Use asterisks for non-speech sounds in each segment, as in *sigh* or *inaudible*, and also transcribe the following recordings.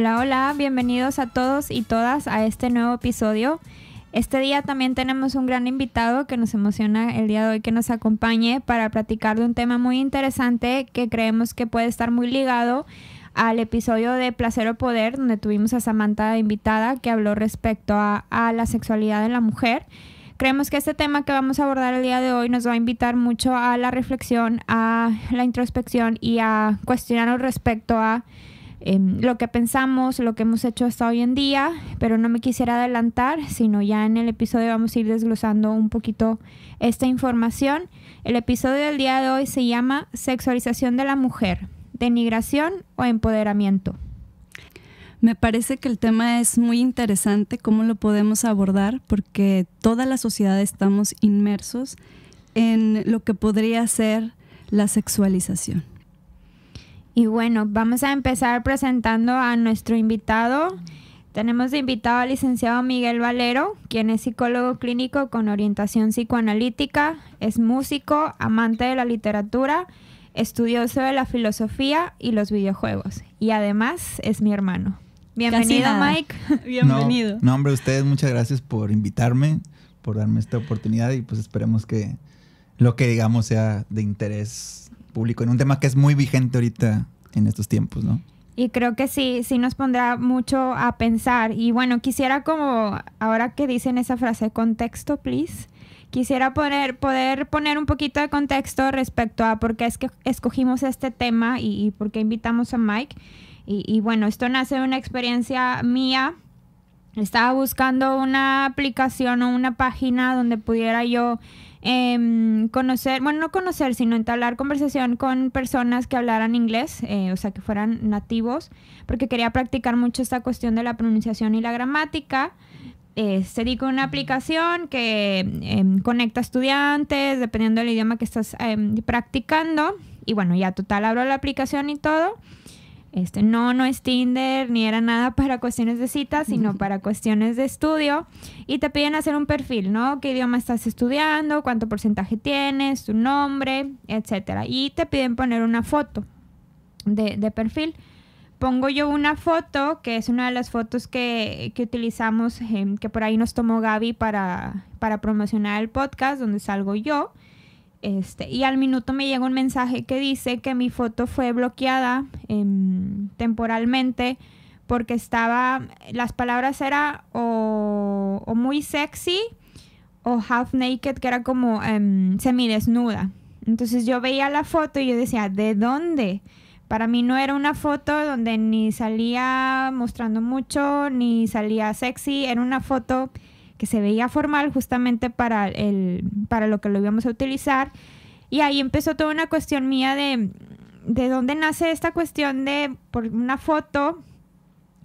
Hola, hola, bienvenidos a todos y todas a este nuevo episodio. Este día también tenemos un gran invitado que nos emociona el día de hoy que nos acompañe para platicar de un tema muy interesante que creemos que puede estar muy ligado al episodio de Placer o Poder, donde tuvimos a Samantha invitada que habló respecto a, a la sexualidad de la mujer. Creemos que este tema que vamos a abordar el día de hoy nos va a invitar mucho a la reflexión, a la introspección y a cuestionarnos respecto a Em, lo que pensamos, lo que hemos hecho hasta hoy en día, pero no me quisiera adelantar, sino ya en el episodio vamos a ir desglosando un poquito esta información. El episodio del día de hoy se llama Sexualización de la mujer, denigración o empoderamiento. Me parece que el tema es muy interesante, cómo lo podemos abordar, porque toda la sociedad estamos inmersos en lo que podría ser la sexualización. Y bueno, vamos a empezar presentando a nuestro invitado. Tenemos de invitado al licenciado Miguel Valero, quien es psicólogo clínico con orientación psicoanalítica, es músico, amante de la literatura, estudioso de la filosofía y los videojuegos. Y además es mi hermano. Bienvenido, Mike. *laughs* Bienvenido. No, no, hombre, ustedes muchas gracias por invitarme, por darme esta oportunidad y pues esperemos que lo que digamos sea de interés público en un tema que es muy vigente ahorita en estos tiempos, ¿no? Y creo que sí, sí nos pondrá mucho a pensar. Y bueno, quisiera como, ahora que dicen esa frase, contexto, please. Quisiera poner, poder poner un poquito de contexto respecto a por qué es que escogimos este tema y, por qué invitamos a Mike. Y, y bueno, esto nace de una experiencia mía. Estaba buscando una aplicación o una página donde pudiera yo Em, conocer, bueno, no conocer, sino entablar conversación con personas que hablaran inglés, eh, o sea, que fueran nativos, porque quería practicar mucho esta cuestión de la pronunciación y la gramática. Eh, se una aplicación que em, conecta estudiantes, dependiendo del idioma que estás em, practicando. Y bueno, ya total, abro la aplicación y todo. Este, no, no es Tinder, ni era nada *laughs* para cuestiones de citas, sino para cuestiones de estudio. Y te piden hacer un perfil, ¿no? ¿Qué idioma estás estudiando? ¿Cuánto porcentaje tienes? ¿Tu nombre? Etcétera. Y te piden poner una foto de, perfil. Pongo yo una foto, que es una de las fotos que, utilizamos, eh, que por ahí nos tomó Gaby para promocionar el podcast, donde salgo yo. Este, y al minuto me llega un mensaje que dice que mi foto fue bloqueada em, temporalmente porque estaba, las palabras eran o, muy sexy o half naked, que era como em, semidesnuda. Entonces yo veía la foto y yo decía, ¿de dónde? Para mí no era una foto donde ni salía mostrando mucho, ni salía sexy, era una foto que se veía formal justamente para, el, para lo que lo íbamos a utilizar. Y ahí empezó toda una cuestión mía de, de dónde nace esta cuestión de, por una foto,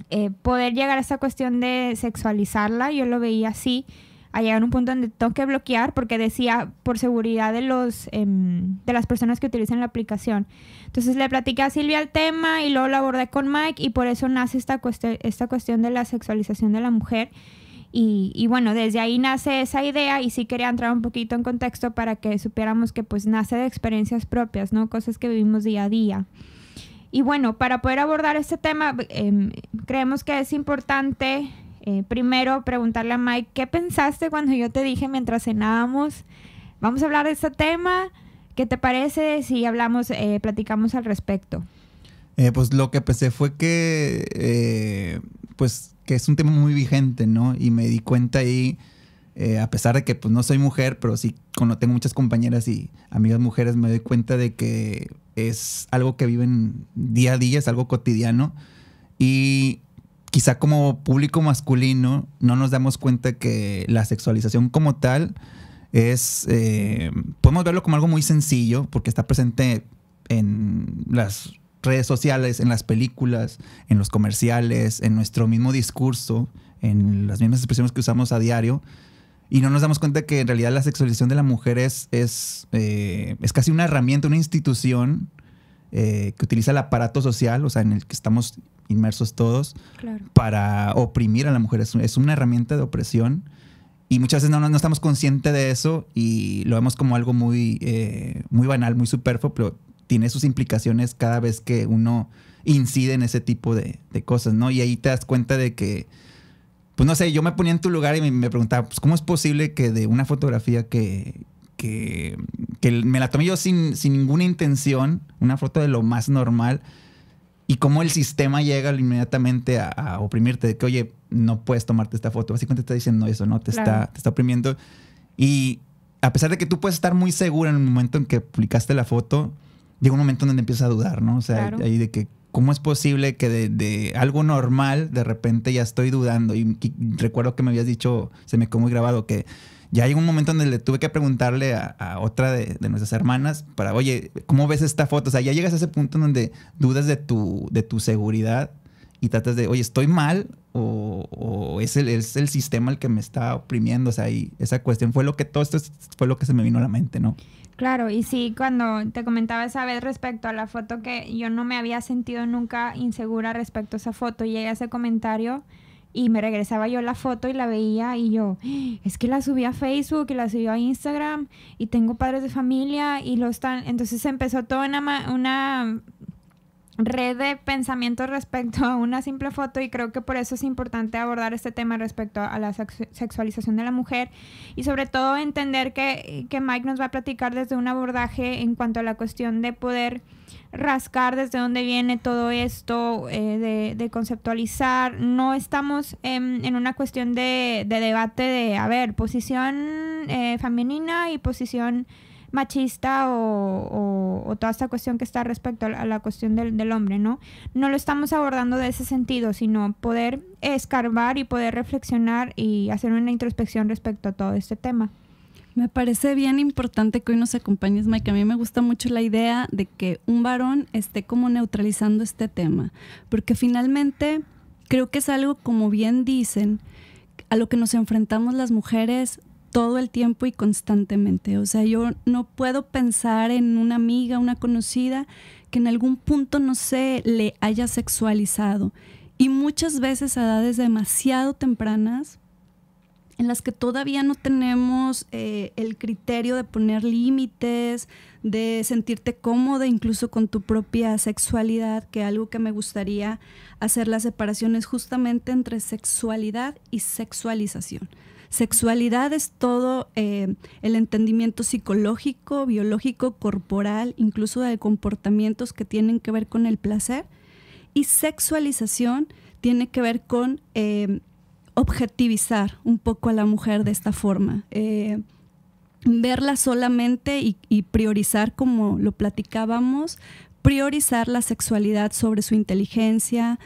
eh, poder llegar a esta cuestión de sexualizarla. Yo lo veía así, a llegar a un punto donde tengo que bloquear porque decía, por seguridad de, los, em, de las personas que utilizan la aplicación. Entonces le platiqué a Silvia el tema y luego lo abordé con Mike y por eso nace esta, esta cuestión de la sexualización de la mujer. Y, bueno, desde ahí nace esa idea y sí quería entrar un poquito en contexto para que supiéramos que pues nace de experiencias propias, ¿no? Cosas que vivimos día a día. Y bueno, para poder abordar este tema, em, creemos que es importante eh, primero preguntarle a Mike, ¿qué pensaste cuando yo te dije mientras cenábamos? Vamos a hablar de este tema. ¿Qué te parece si hablamos, eh, platicamos al respecto? Eh, pues lo que pensé fue que, pues que es un tema muy vigente, ¿no? Y me di cuenta ahí, eh, a pesar de que pues no soy mujer, pero sí cuando tengo muchas compañeras y amigas mujeres, me doy cuenta de que es algo que viven día a día, es algo cotidiano. Y quizá como público masculino no nos damos cuenta que la sexualización como tal es, eh, podemos verlo como algo muy sencillo, porque está presente en las redes sociales, en las películas, en los comerciales, en nuestro mismo discurso, en las mismas expresiones que usamos a diario. Y no nos damos cuenta que en realidad la sexualización de la mujer es, es, eh, casi una herramienta, una institución eh, que utiliza el aparato social, o sea, en el que estamos inmersos todos, para oprimir a la mujer. Es, una herramienta de opresión. Y muchas veces no, no, estamos conscientes de eso y lo vemos como algo muy, eh, muy banal, muy superfluo, pero, tiene sus implicaciones cada vez que uno incide en ese tipo de, de, cosas, ¿no? Y ahí te das cuenta de que, pues no sé, yo me ponía en tu lugar y me, preguntaba, pues ¿cómo es posible que de una fotografía que, que, me la tomé yo sin, ninguna intención, una foto de lo más normal, y cómo el sistema llega inmediatamente a, oprimirte, de que, oye, no puedes tomarte esta foto. Básicamente te está diciendo eso, ¿no? Te, está, está oprimiendo. Y a pesar de que tú puedes estar muy segura en el momento en que publicaste la foto, llega un momento donde empiezas a dudar, ¿no? O sea, ahí de que, ¿cómo es posible que de, algo normal de repente ya estoy dudando? Y, recuerdo que me habías dicho, se me quedó muy grabado, que ya llegó un momento donde le tuve que preguntarle a, otra de, nuestras hermanas para, oye, ¿cómo ves esta foto? O sea, ya llegas a ese punto donde dudas de tu, de tu seguridad y tratas de, oye, ¿estoy mal? O, o es, el, es, el, sistema el que me está oprimiendo. O sea, y esa cuestión fue lo que todo esto fue lo que se me vino a la mente, ¿no? Claro, y sí, cuando te comentaba esa vez respecto a la foto que yo no me había sentido nunca insegura respecto a esa foto, y a ese comentario y me regresaba yo la foto y la veía y yo, ¡Ah! es que la subí a Facebook y la subí a Instagram y tengo padres de familia y lo están, entonces empezó toda una, una red de pensamientos respecto a una simple foto y creo que por eso es importante abordar este tema respecto a la sexualización de la mujer y sobre todo entender que, que Mike nos va a platicar desde un abordaje en cuanto a la cuestión de poder rascar desde dónde viene todo esto, eh, de, conceptualizar. No estamos en una cuestión de, debate de, a ver, posición eh, femenina y posición machista o, toda esta cuestión que está respecto a la, cuestión del, del, hombre, ¿no? No lo estamos abordando de ese sentido, sino poder escarbar y poder reflexionar y hacer una introspección respecto a todo este tema. Me parece bien importante que hoy nos acompañes, Mike. A mí me gusta mucho la idea de que un varón esté como neutralizando este tema, porque finalmente creo que es algo, como bien dicen, a lo que nos enfrentamos las mujeres todo el tiempo y constantemente. O sea, yo no puedo pensar en una amiga, una conocida, que en algún punto, no sé, le haya sexualizado. Y muchas veces a edades demasiado tempranas, en las que todavía no tenemos eh, el criterio de poner límites, de sentirte cómoda incluso con tu propia sexualidad, que algo que me gustaría hacer la separación es justamente entre sexualidad y sexualización. Sexualidad es todo eh, el entendimiento psicológico, biológico, corporal, incluso de comportamientos que tienen que ver con el placer. Y sexualización tiene que ver con eh, objetivizar un poco a la mujer de esta forma. Eh, verla solamente y, priorizar, como lo platicábamos, priorizar la sexualidad sobre su inteligencia,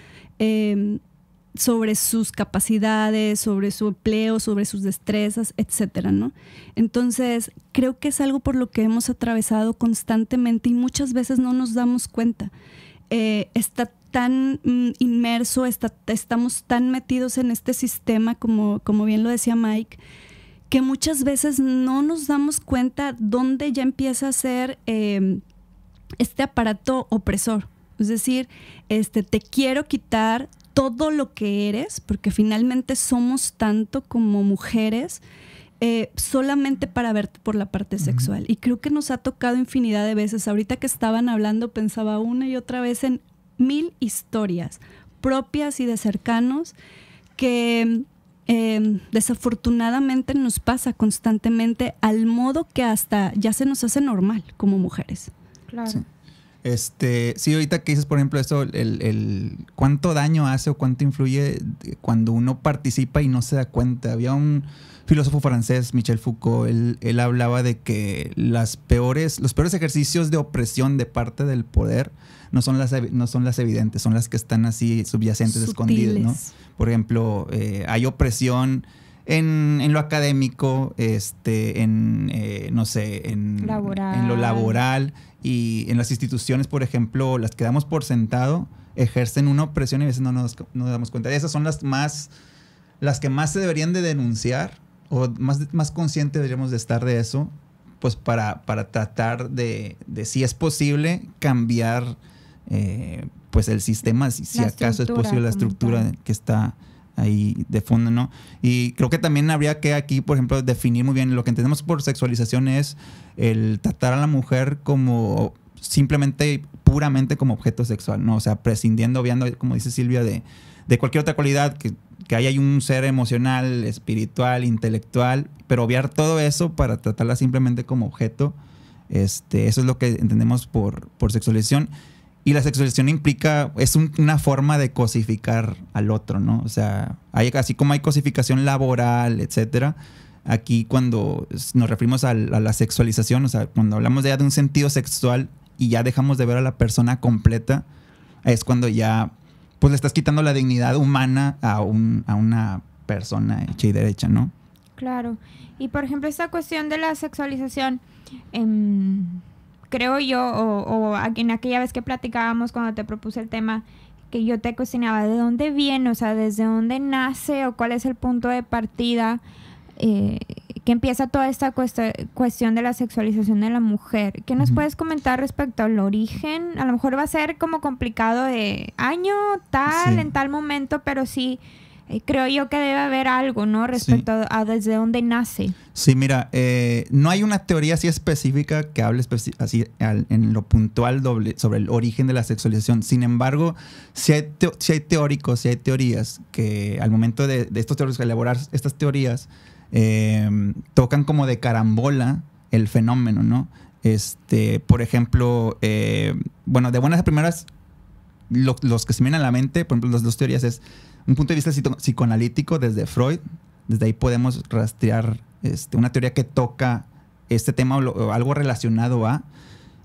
sobre sus capacidades, sobre su empleo, sobre sus destrezas, etcétera, ¿no? Entonces, creo que es algo por lo que hemos atravesado constantemente y muchas veces no nos damos cuenta. Eh, está tan mm, inmerso, estamos tan metidos en este sistema, como, como bien lo decía Mike, que muchas veces no nos damos cuenta dónde ya empieza a ser em, este aparato opresor. Es decir, este, te quiero quitar todo lo que eres, porque finalmente somos tanto como mujeres, eh, solamente para verte por la parte sexual. Y creo que nos ha tocado infinidad de veces. Ahorita que estaban hablando, pensaba una y otra vez en mil historias propias y de cercanos que em, desafortunadamente nos pasa constantemente al modo que hasta ya se nos hace normal como mujeres. Claro. Este, sí, ahorita que dices, por ejemplo, esto, el, cuánto daño hace o cuánto influye cuando uno participa y no se da cuenta. Había un filósofo francés, Michel Foucault, él, hablaba de que las peores, los peores ejercicios de opresión de parte del poder no son las, no son las evidentes, son las que están así subyacentes, escondidas, Por ejemplo, eh, hay opresión en, lo académico, este, en, eh, no sé, en, lo laboral y en las instituciones, por ejemplo, las que damos por sentado, ejercen una opresión y a veces no nos, damos cuenta. Esas son las más, las que más se deberían de denunciar o más, más conscientes deberíamos de estar de eso, pues para, para tratar de, de, si es posible cambiar eh, pues el sistema, si, acaso es posible la estructura que está ahí de fondo, ¿no? Y creo que también habría que aquí, por ejemplo, definir muy bien lo que entendemos por sexualización es el tratar a la mujer como simplemente, puramente como objeto sexual, ¿no? O sea, prescindiendo, obviando, como dice Silvia, de, de cualquier otra cualidad, que, que ahí hay un ser emocional, espiritual, intelectual, pero obviar todo eso para tratarla simplemente como objeto. Este, eso es lo que entendemos por, por sexualización. Y la sexualización implica, es una forma de cosificar al otro, ¿no? O sea, así como hay cosificación laboral, etcétera, aquí cuando nos referimos a, la sexualización, o sea, cuando hablamos ya de un sentido sexual y ya dejamos de ver a la persona completa, es cuando ya, pues le estás quitando la dignidad humana a, un, a una persona hecha y derecha, ¿no? Claro. Y por ejemplo, esta cuestión de la sexualización, em, creo yo, o, o en aquella vez que platicábamos cuando te propuse el tema, que yo te cocinaba de dónde viene, o sea, desde dónde nace o cuál es el punto de partida eh, que empieza toda esta cuestión de la sexualización de la mujer. ¿Qué nos puedes comentar respecto al origen? A lo mejor va a ser como complicado de año, tal, en tal momento, pero sí eh, creo yo que debe haber algo, ¿no? Respecto a, desde dónde nace. Sí, mira, eh, no hay una teoría así específica que hable así en lo puntual sobre el origen de la sexualización. Sin embargo, si hay, si teóricos, si hay teorías que al momento de, estos teóricos elaborar estas teorías, em, tocan como de carambola el fenómeno, ¿no? Este, por ejemplo, eh, bueno, de buenas a primeras, los que se vienen a la mente, por ejemplo, las dos teorías es un punto de vista psicoanalítico desde Freud. Desde ahí podemos rastrear este, una teoría que toca este tema o, algo relacionado a.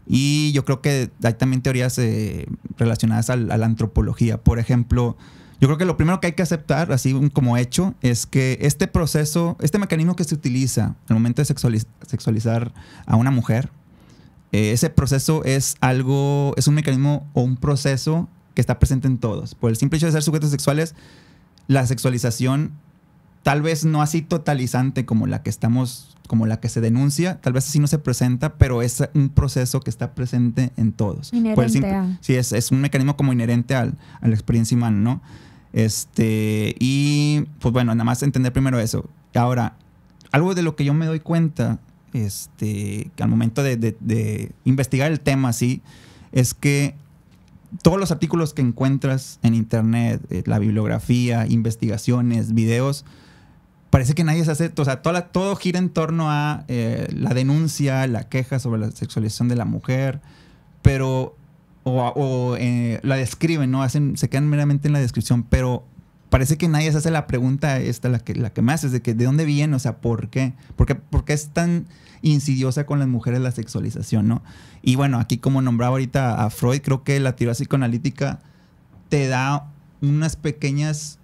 Y yo creo que hay también teorías eh, relacionadas a la antropología. Por ejemplo, yo creo que lo primero que hay que aceptar, así como hecho, es que este proceso, este mecanismo que se utiliza el momento de sexualizar a una mujer, eh, ese proceso es algo, es un mecanismo o un proceso que está presente en todos. Por el simple hecho de ser sujetos sexuales, la sexualización tal vez no así totalizante como la que estamos, como la que se denuncia, tal vez así no se presenta, pero es un proceso que está presente en todos. Inherente Sí, es, un mecanismo como inherente al, a la experiencia humana, ¿no? Este, y pues bueno, nada más entender primero eso. Ahora, algo de lo que yo me doy cuenta, este, al momento de, de investigar el tema, sí, es que todos los artículos que encuentras en internet, eh, la bibliografía, investigaciones, videos, parece que nadie se hace, o sea, todo, gira en torno a eh, la denuncia, la queja sobre la sexualización de la mujer, pero, o, eh, la describen, ¿no? Hacen, se quedan meramente en la descripción, pero parece que nadie se hace la pregunta esta, la que, la que me es de que de dónde viene, o sea, ¿por qué? ¿Por qué, por qué es tan insidiosa con las mujeres la sexualización, ¿no? Y bueno, aquí como nombraba ahorita a Freud, creo que la teoría psicoanalítica te da unas pequeñas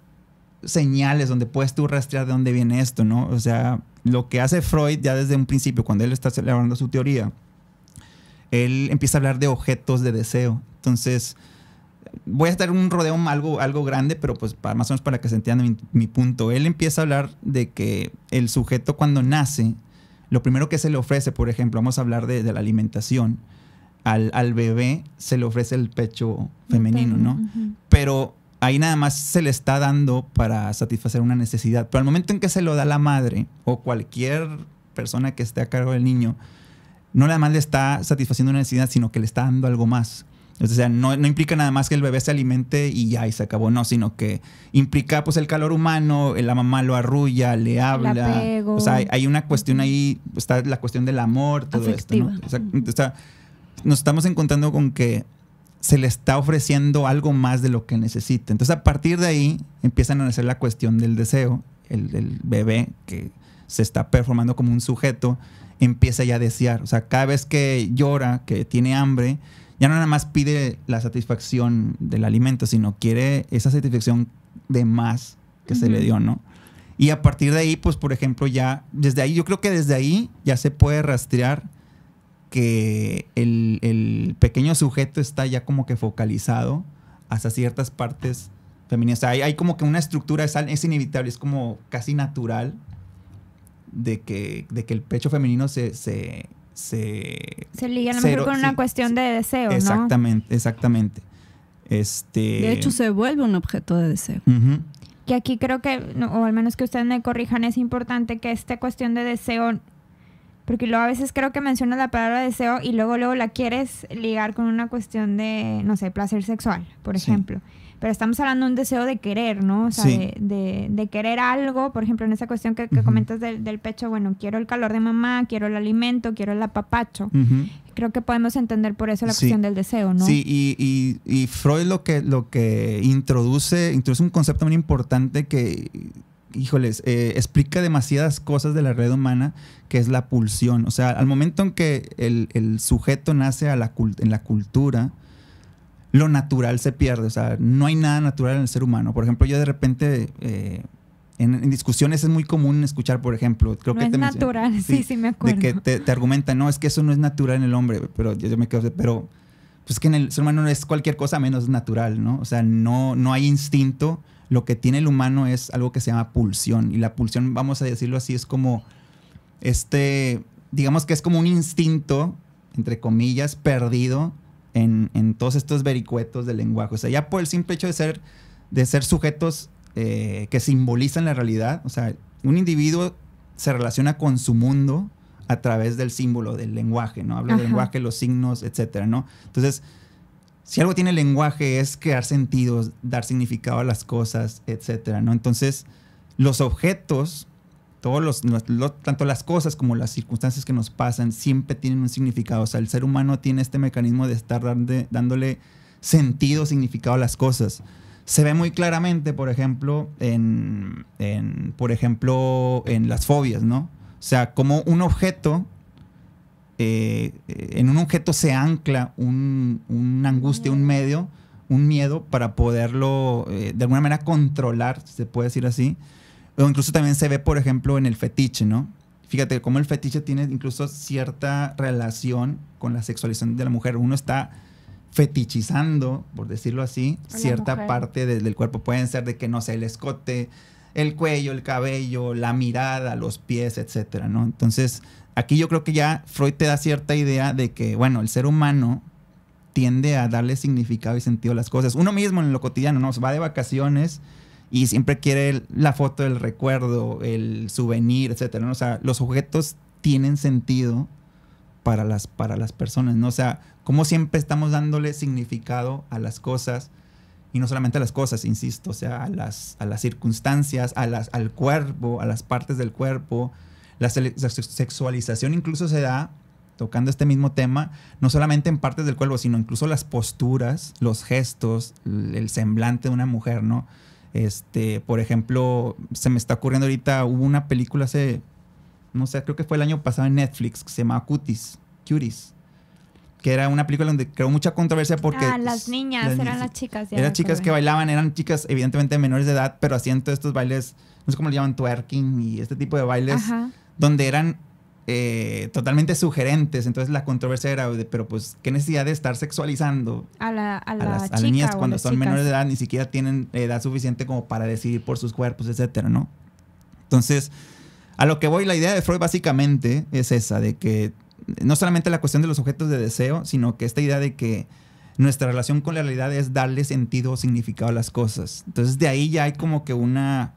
señales donde puedes tú rastrear de dónde viene esto, ¿no? O sea, lo que hace Freud ya desde un principio, cuando él está celebrando su teoría, él empieza a hablar de objetos de deseo. Entonces, voy a estar en un rodeo algo, algo grande, pero pues para, más o menos para que se entienda mi punto. Él empieza a hablar de que el sujeto cuando nace lo primero que se le ofrece, por ejemplo, vamos a hablar de, la alimentación, al, bebé se le ofrece el pecho femenino, ¿no? Pero ahí nada más se le está dando para satisfacer una necesidad. Pero al momento en que se lo da la madre o cualquier persona que esté a cargo del niño, no nada más le está satisfaciendo una necesidad, sino que le está dando algo más. O sea, no, implica nada más que el bebé se alimente y ya, y se acabó. No, sino que implica pues el calor humano, la mamá lo arrulla, le habla. O sea, hay, una cuestión ahí, está la cuestión del amor, todo esto. ¿no? O sea, o nos estamos encontrando con que se le está ofreciendo algo más de lo que necesita. Entonces, a partir de ahí empiezan a nacer la cuestión del deseo. El, el bebé que se está performando como un sujeto empieza ya a desear. O sea, cada vez que llora, que tiene hambre, ya no nada más pide la satisfacción del alimento, sino quiere esa satisfacción de más que se le dio, ¿no? Y a partir de ahí, pues, por ejemplo, ya, desde ahí, yo creo que desde ahí ya se puede rastrear que el, pequeño sujeto está ya como que focalizado hasta ciertas partes femeninas. O sea, hay, como que una estructura, es, es inevitable, es como casi natural de que, de que el pecho femenino se se... Se liga a lo mejor con una cuestión de deseo, exactamente, Exactamente, Este... De hecho, se vuelve un objeto de deseo. Que aquí creo que, o al menos que ustedes me corrijan, es importante que esta cuestión de deseo, porque luego a veces creo que mencionas la palabra deseo y luego luego la quieres ligar con una cuestión de, no sé, placer sexual, por ejemplo pero estamos hablando de un deseo de querer, ¿no? O sea, de, querer algo, por ejemplo, en esa cuestión que, comentas del, pecho, bueno, quiero el calor de mamá, quiero el alimento, quiero el apapacho. Creo que podemos entender por eso la cuestión del deseo, ¿no? Sí, y, Freud lo que, lo que introduce, introduce un concepto muy importante que híjoles, eh, explica demasiadas cosas de la red humana, que es la pulsión. O sea, al momento en que el, sujeto nace a la en la cultura, lo natural se pierde. O sea, no hay nada natural en el ser humano. Por ejemplo, yo de repente. Eh, en, discusiones es muy común escuchar, por ejemplo, creo que es natural, sí, sí, me acuerdo. De que te, argumentan, no, es que eso no es natural en el hombre, pero yo, me quedo, pero pues que en el ser humano no es cualquier cosa menos natural, ¿no? O sea, no, no hay instinto, lo que tiene el humano es algo que se llama pulsión, y la pulsión, vamos a decirlo así, es como este, digamos que es como un instinto, entre comillas, perdido en, todos estos vericuetos del lenguaje. O sea, ya por el simple hecho de ser, de ser sujetos eh, que simbolizan la realidad, o sea, un individuo se relaciona con su mundo a través del símbolo, del lenguaje, ¿no? Habla del lenguaje, los signos, etcétera, ¿no? Entonces, si algo tiene lenguaje es crear sentidos, dar significado a las cosas, etcétera, ¿no? Entonces, los objetos los, tanto las cosas como las circunstancias que nos pasan siempre tienen un significado. O sea, el ser humano tiene este mecanismo de estar dándole sentido, significado a las cosas. Se ve muy claramente, por ejemplo, en, por ejemplo, en las fobias, ¿no? O sea, como un objeto, eh, en un objeto se ancla una angustia, un medio, un miedo para poderlo, eh, de alguna manera, controlar, se puede decir así incluso también se ve, por ejemplo, en el fetiche, ¿no? Fíjate cómo el fetiche tiene incluso cierta relación con la sexualización de la mujer. Uno está fetichizando, por decirlo así, cierta parte del cuerpo. Pueden ser de que, no sé, el escote, el cuello, el cabello, la mirada, los pies, etcétera, ¿no? Entonces, aquí yo creo que ya Freud te da cierta idea de que, bueno, el ser humano tiende a darle significado y sentido a las cosas. Uno mismo en lo cotidiano, ¿no? va de vacaciones y siempre quiere la foto del recuerdo, el souvenir, etcétera. ¿no? O sea, los objetos tienen sentido para las, para las personas, ¿no? O sea, como siempre estamos dándole significado a las cosas, y no solamente a las cosas, insisto, o sea, a las, a las circunstancias, a las, al cuerpo, a las partes del cuerpo. La sexualización incluso se da, tocando este mismo tema, no solamente en partes del cuerpo, sino incluso las posturas, los gestos, el semblante de una mujer, ¿no? Este, por ejemplo, se me está ocurriendo ahorita, hubo una película hace, no sé, creo que fue el año pasado en Netflix, que se llama Cutis Cuties que era una película donde creó mucha controversia porque... Ah, las niñas, eran las chicas. Ya eran chicas que bailaban, eran chicas evidentemente menores de edad, pero hacían todos estos bailes, no sé cómo le llaman, twerking y este tipo de bailes, donde eran eh, totalmente sugerentes. Entonces la controversia era, pero pues, ¿qué necesidad de estar sexualizando a, las, niñas cuando son menores de edad, ni siquiera tienen edad suficiente como para decidir por sus cuerpos, etcétera, ¿no? Entonces, a lo que voy, la idea de Freud básicamente es esa, de que no solamente la cuestión de los objetos de deseo, sino que esta idea de que nuestra relación con la realidad es darle sentido o significado a las cosas. Entonces de ahí ya hay como que una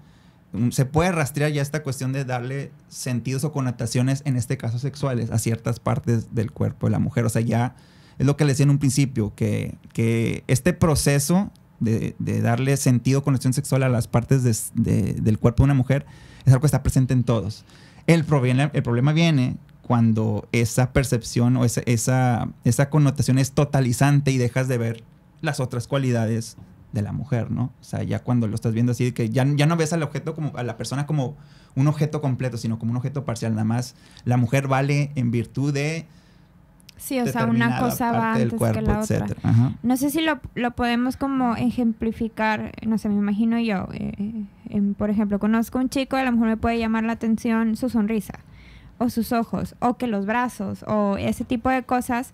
Mm, se puede rastrear ya esta cuestión de darle sentidos o connotaciones, en este caso sexuales, a ciertas partes del cuerpo de la mujer. O sea, ya es lo que le decía en un principio, que, que este proceso de, darle sentido, o conexión sexual a las partes del cuerpo de una mujer, es algo que está presente en todos. El, problema, viene cuando esa percepción o esa, esa connotación es totalizante y dejas de ver las otras cualidades de la mujer, ¿no? O sea, ya cuando lo estás viendo así, que ya, ya no ves al objeto como, a la persona como un objeto completo, sino como un objeto parcial, nada más la mujer vale en virtud de... Sí, o sea, una cosa va antes cuerpo, que la otra. No sé si lo, podemos como ejemplificar, no sé, me imagino yo, eh, por ejemplo, conozco un chico, a lo mejor me puede llamar la atención su sonrisa, o sus ojos, o que los brazos, o ese tipo de cosas,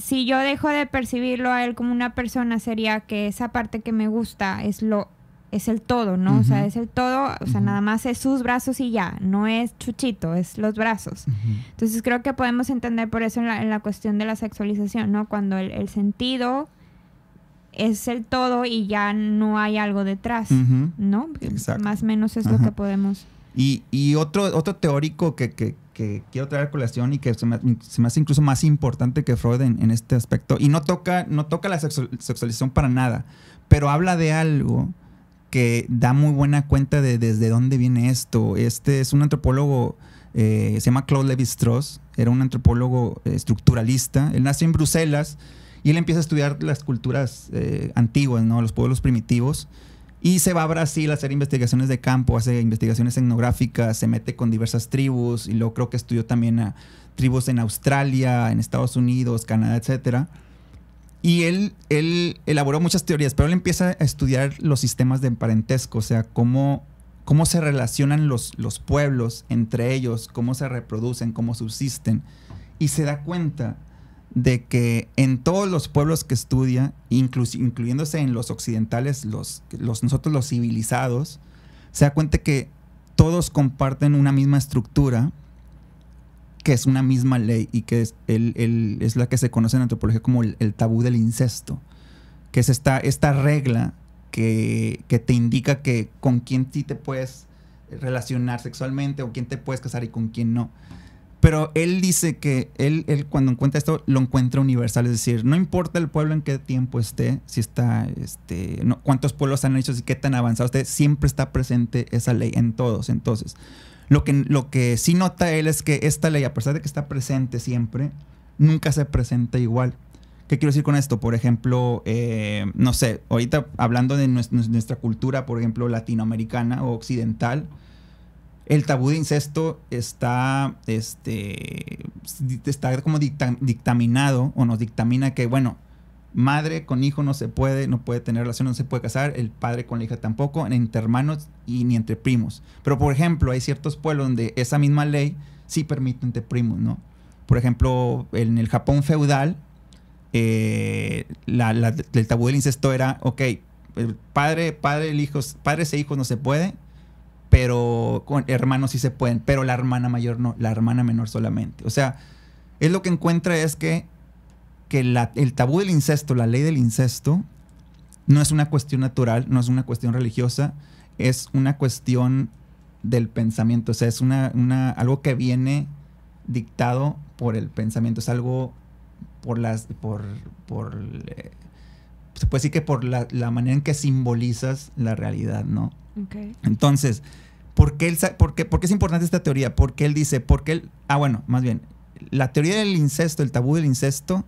si yo dejo de percibirlo a él como una persona, sería que esa parte que me gusta es lo es el todo, ¿no? O sea, es el todo, o sea, nada más es sus brazos y ya, no es chuchito, es los brazos. Entonces creo que podemos entender por eso en la, cuestión de la sexualización, ¿no? Cuando el, sentido es el todo y ya no hay algo detrás, ¿no? Más o menos es lo que podemos. Y, y otro, otro teórico que, que, que quiero traer a colación y que se me, hace incluso más importante que Freud en, este aspecto. Y no toca, no toca la sexualización para nada, pero habla de algo que da muy buena cuenta de desde dónde viene esto. Este es un antropólogo, eh, se llama Claude Levi-Strauss, era un antropólogo eh, estructuralista. Él nació en Bruselas y él empieza a estudiar las culturas eh, antiguas, ¿no? los pueblos primitivos. Y se va a Brasil a hacer investigaciones de campo, hace investigaciones etnográficas, se mete con diversas tribus y luego creo que estudió también a tribus en Australia, en Estados Unidos, Canadá, etcétera. Y él, él elaboró muchas teorías, pero él empieza a estudiar los sistemas de parentesco, o sea, cómo, cómo se relacionan los, los pueblos entre ellos, cómo se reproducen, cómo subsisten. Y se da cuenta de que en todos los pueblos que estudia, incluyéndose en los occidentales, los, nosotros los civilizados, se da cuenta que todos comparten una misma estructura, que es una misma ley y que es, es la que se conoce en antropología como el, tabú del incesto, que es esta, esta regla que, te indica que con quién sí te puedes relacionar sexualmente o quién te puedes casar y con quién no. Pero él dice que él, él cuando encuentra esto lo encuentra universal, es decir, no importa el pueblo en qué tiempo esté, si está, este, no, cuántos pueblos han hecho, si qué tan avanzado esté, siempre está presente esa ley en todos. Entonces, lo que, lo que sí nota él es que esta ley, a pesar de que está presente siempre, nunca se presenta igual. ¿Qué quiero decir con esto? Por ejemplo, eh, no sé, ahorita hablando de nuestra cultura, por ejemplo, latinoamericana o occidental, el tabú de incesto está, este, está como dictaminado o nos dictamina que, bueno, madre con hijo no se puede, no puede tener relación, no se puede casar, el padre con la hija tampoco, entre hermanos y ni entre primos. Pero, por ejemplo, hay ciertos pueblos donde esa misma ley sí permite entre primos, ¿no? Por ejemplo, en el Japón feudal, eh, el tabú del incesto era, ok, padre, padre, el hijo, padres e hijos no se puede, pero con hermanos sí se pueden, pero la hermana mayor no, la hermana menor solamente. O sea, él lo que encuentra es que, que la, el tabú del incesto, la ley del incesto, no es una cuestión natural, no es una cuestión religiosa, es una cuestión del pensamiento, o sea, es una, algo que viene dictado por el pensamiento, es algo por las, por, por, eh, se puede decir que por la, la, manera en que simbolizas la realidad, ¿no? Okay. Entonces, ¿Por qué, es importante esta teoría? Porque él dice, porque él... Ah, bueno, más bien, la teoría del incesto, el tabú del incesto,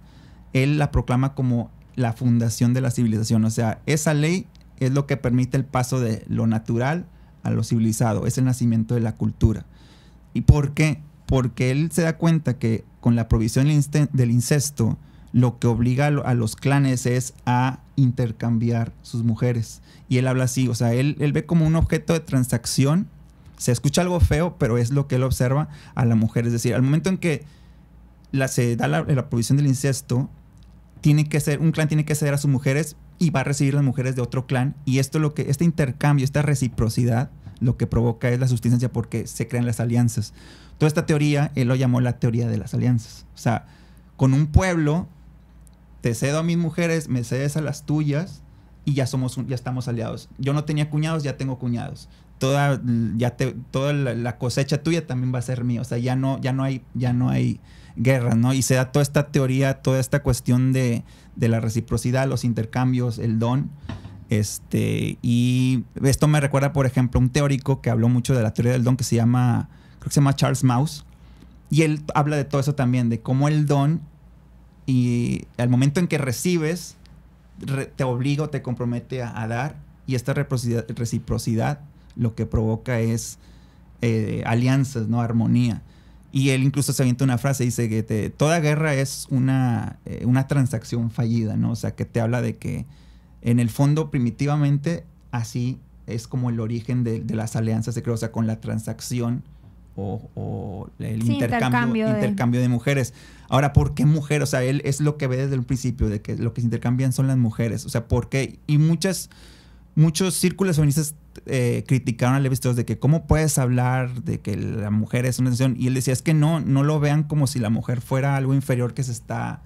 él la proclama como la fundación de la civilización. O sea, esa ley es lo que permite el paso de lo natural a lo civilizado, es el nacimiento de la cultura. ¿Y por qué? Porque él se da cuenta que con la provisión del incesto, lo que obliga a los clanes es a intercambiar sus mujeres. Y él habla así, o sea, él, él ve como un objeto de transacción se escucha algo feo, pero es lo que él observa a la mujer. Es decir, al momento en que la, se da la, provisión del incesto, tiene que ser, un clan tiene que ceder a sus mujeres y va a recibir las mujeres de otro clan. Y esto lo que, este intercambio, esta reciprocidad, lo que provoca es la sustancia porque se crean las alianzas. Toda esta teoría, él lo llamó la teoría de las alianzas. O sea, con un pueblo, te cedo a mis mujeres, me cedes a las tuyas y ya somos, ya estamos aliados. Yo no tenía cuñados, ya tengo cuñados toda, ya toda la, cosecha tuya también va a ser mía. O sea, ya no, ya no hay, ya no hay guerra, ¿no? Y se da toda esta teoría, toda esta cuestión de, la reciprocidad, los intercambios, el don. Este, y esto me recuerda, por ejemplo, un teórico que habló mucho de la teoría del don que se llama, creo que se llama Charles Mauss. Y él habla de todo eso también, de cómo el don y al momento en que recibes, te obliga o te compromete a, dar. Y esta reciprocidad lo que provoca es eh, alianzas, ¿no? Armonía. Y él incluso se avienta una frase, dice que toda guerra es una, eh, una transacción fallida, ¿no? O sea, que te habla de que en el fondo primitivamente así es como el origen de, las alianzas se creó, o sea, con la transacción o, el intercambio, de... mujeres. Ahora, ¿por qué mujer? O sea, él es lo que ve desde el principio, de que lo que se intercambian son las mujeres. O sea, ¿por qué? Y muchas, muchos círculos feministas eh, criticaron a Levi Strauss de que cómo puedes hablar de que la mujer es una decisión. Y él decía, es que no, no lo vean como si la mujer fuera algo inferior que se está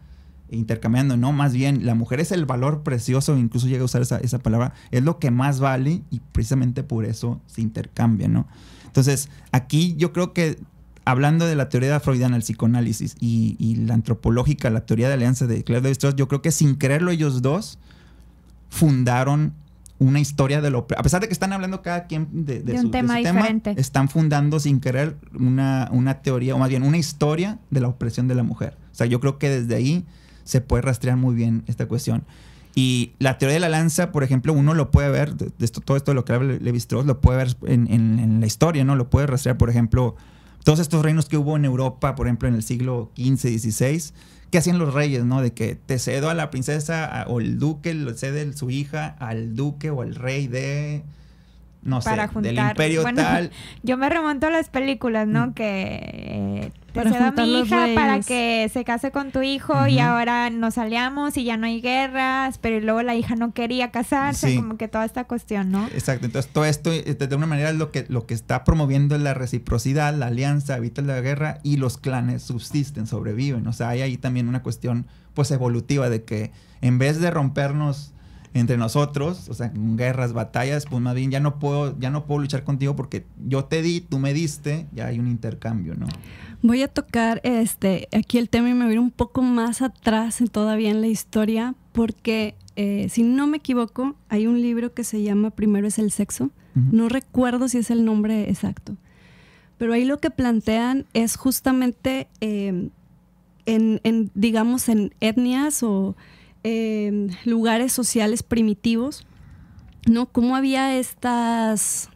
intercambiando. No, más bien, la mujer es el valor precioso, incluso llega a usar esa, palabra, es lo que más vale y precisamente por eso se intercambia, ¿no? Entonces, aquí yo creo que hablando de la teoría de freudiana, el psicoanálisis y, la antropológica, la teoría de alianza de Claire de Strauss, yo creo que sin creerlo ellos dos fundaron una historia de lo... A pesar de que están hablando cada quien de, un tema diferente. están fundando sin querer una, una teoría, o más bien una historia de la opresión de la mujer. O sea, yo creo que desde ahí se puede rastrear muy bien esta cuestión. Y la teoría de la lanza, por ejemplo, uno lo puede ver, de esto, todo esto de lo que habla Levi Strauss, lo puede ver en, en, en, la historia, ¿no? Lo puede rastrear, por ejemplo, todos estos reinos que hubo en Europa, por ejemplo, en el siglo XV, XVI, ¿Qué hacían los reyes, no? De que te cedo a la princesa o el duque, lo cede su hija al duque o al rey de no sé, juntar, del imperio tal. *laughs* Yo me remonto a las películas, ¿no? Mm. Que eh, para se da mi hija para que se case con tu hijo y ahora nos aliamos y ya no hay guerras, pero luego la hija no quería casarse, como que toda esta cuestión, ¿no? Exacto, entonces todo esto eh, de una manera lo que, lo que está promoviendo es la reciprocidad, la alianza, evita la guerra y los clanes subsisten, sobreviven, o sea, hay ahí también una cuestión pues evolutiva de que en vez de rompernos entre nosotros, o sea, guerras, batallas, pues más bien ya no puedo, ya no puedo luchar contigo porque yo te di, tú me diste, ya hay un intercambio, ¿no? Voy a tocar este aquí el tema y me voy un poco más atrás todavía en la historia, porque eh, si no me equivoco, hay un libro que se llama Primero es el sexo. No recuerdo si es el nombre exacto. Pero ahí lo que plantean es justamente eh, en, digamos, en etnias o lugares sociales primitivos, ¿no? ¿Cómo había estas,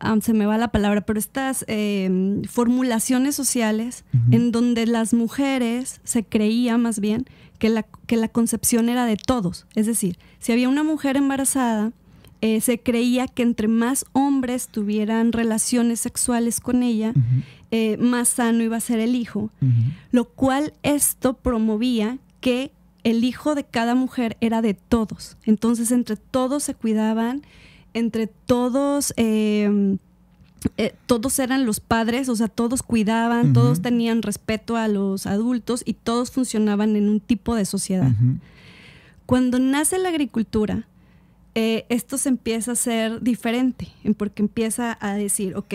ah, se me va la palabra, pero estas em, formulaciones sociales en donde las mujeres se creía más bien que la, que la concepción era de todos? Es decir, si había una mujer embarazada, eh, se creía que entre más hombres tuvieran relaciones sexuales con ella, eh, más sano iba a ser el hijo, lo cual esto promovía que el hijo de cada mujer era de todos. Entonces entre todos se cuidaban, entre todos... Em, eh, todos eran los padres, o sea, todos cuidaban, todos tenían respeto a los adultos y todos funcionaban en un tipo de sociedad. Cuando nace la agricultura, eh, esto se empieza a ser diferente, porque empieza a decir, ok,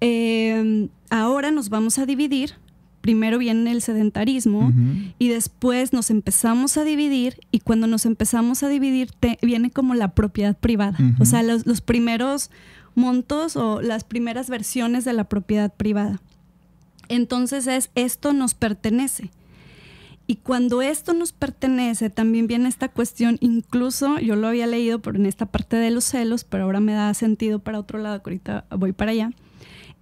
em, ahora nos vamos a dividir primero viene el sedentarismo y después nos empezamos a dividir y cuando nos empezamos a dividir viene como la propiedad privada, o sea, los, primeros montos o las primeras versiones de la propiedad privada. Entonces es, esto nos pertenece. Y cuando esto nos pertenece, también viene esta cuestión, incluso yo lo había leído por, en esta parte de los celos, pero ahora me da sentido para otro lado, ahorita voy para allá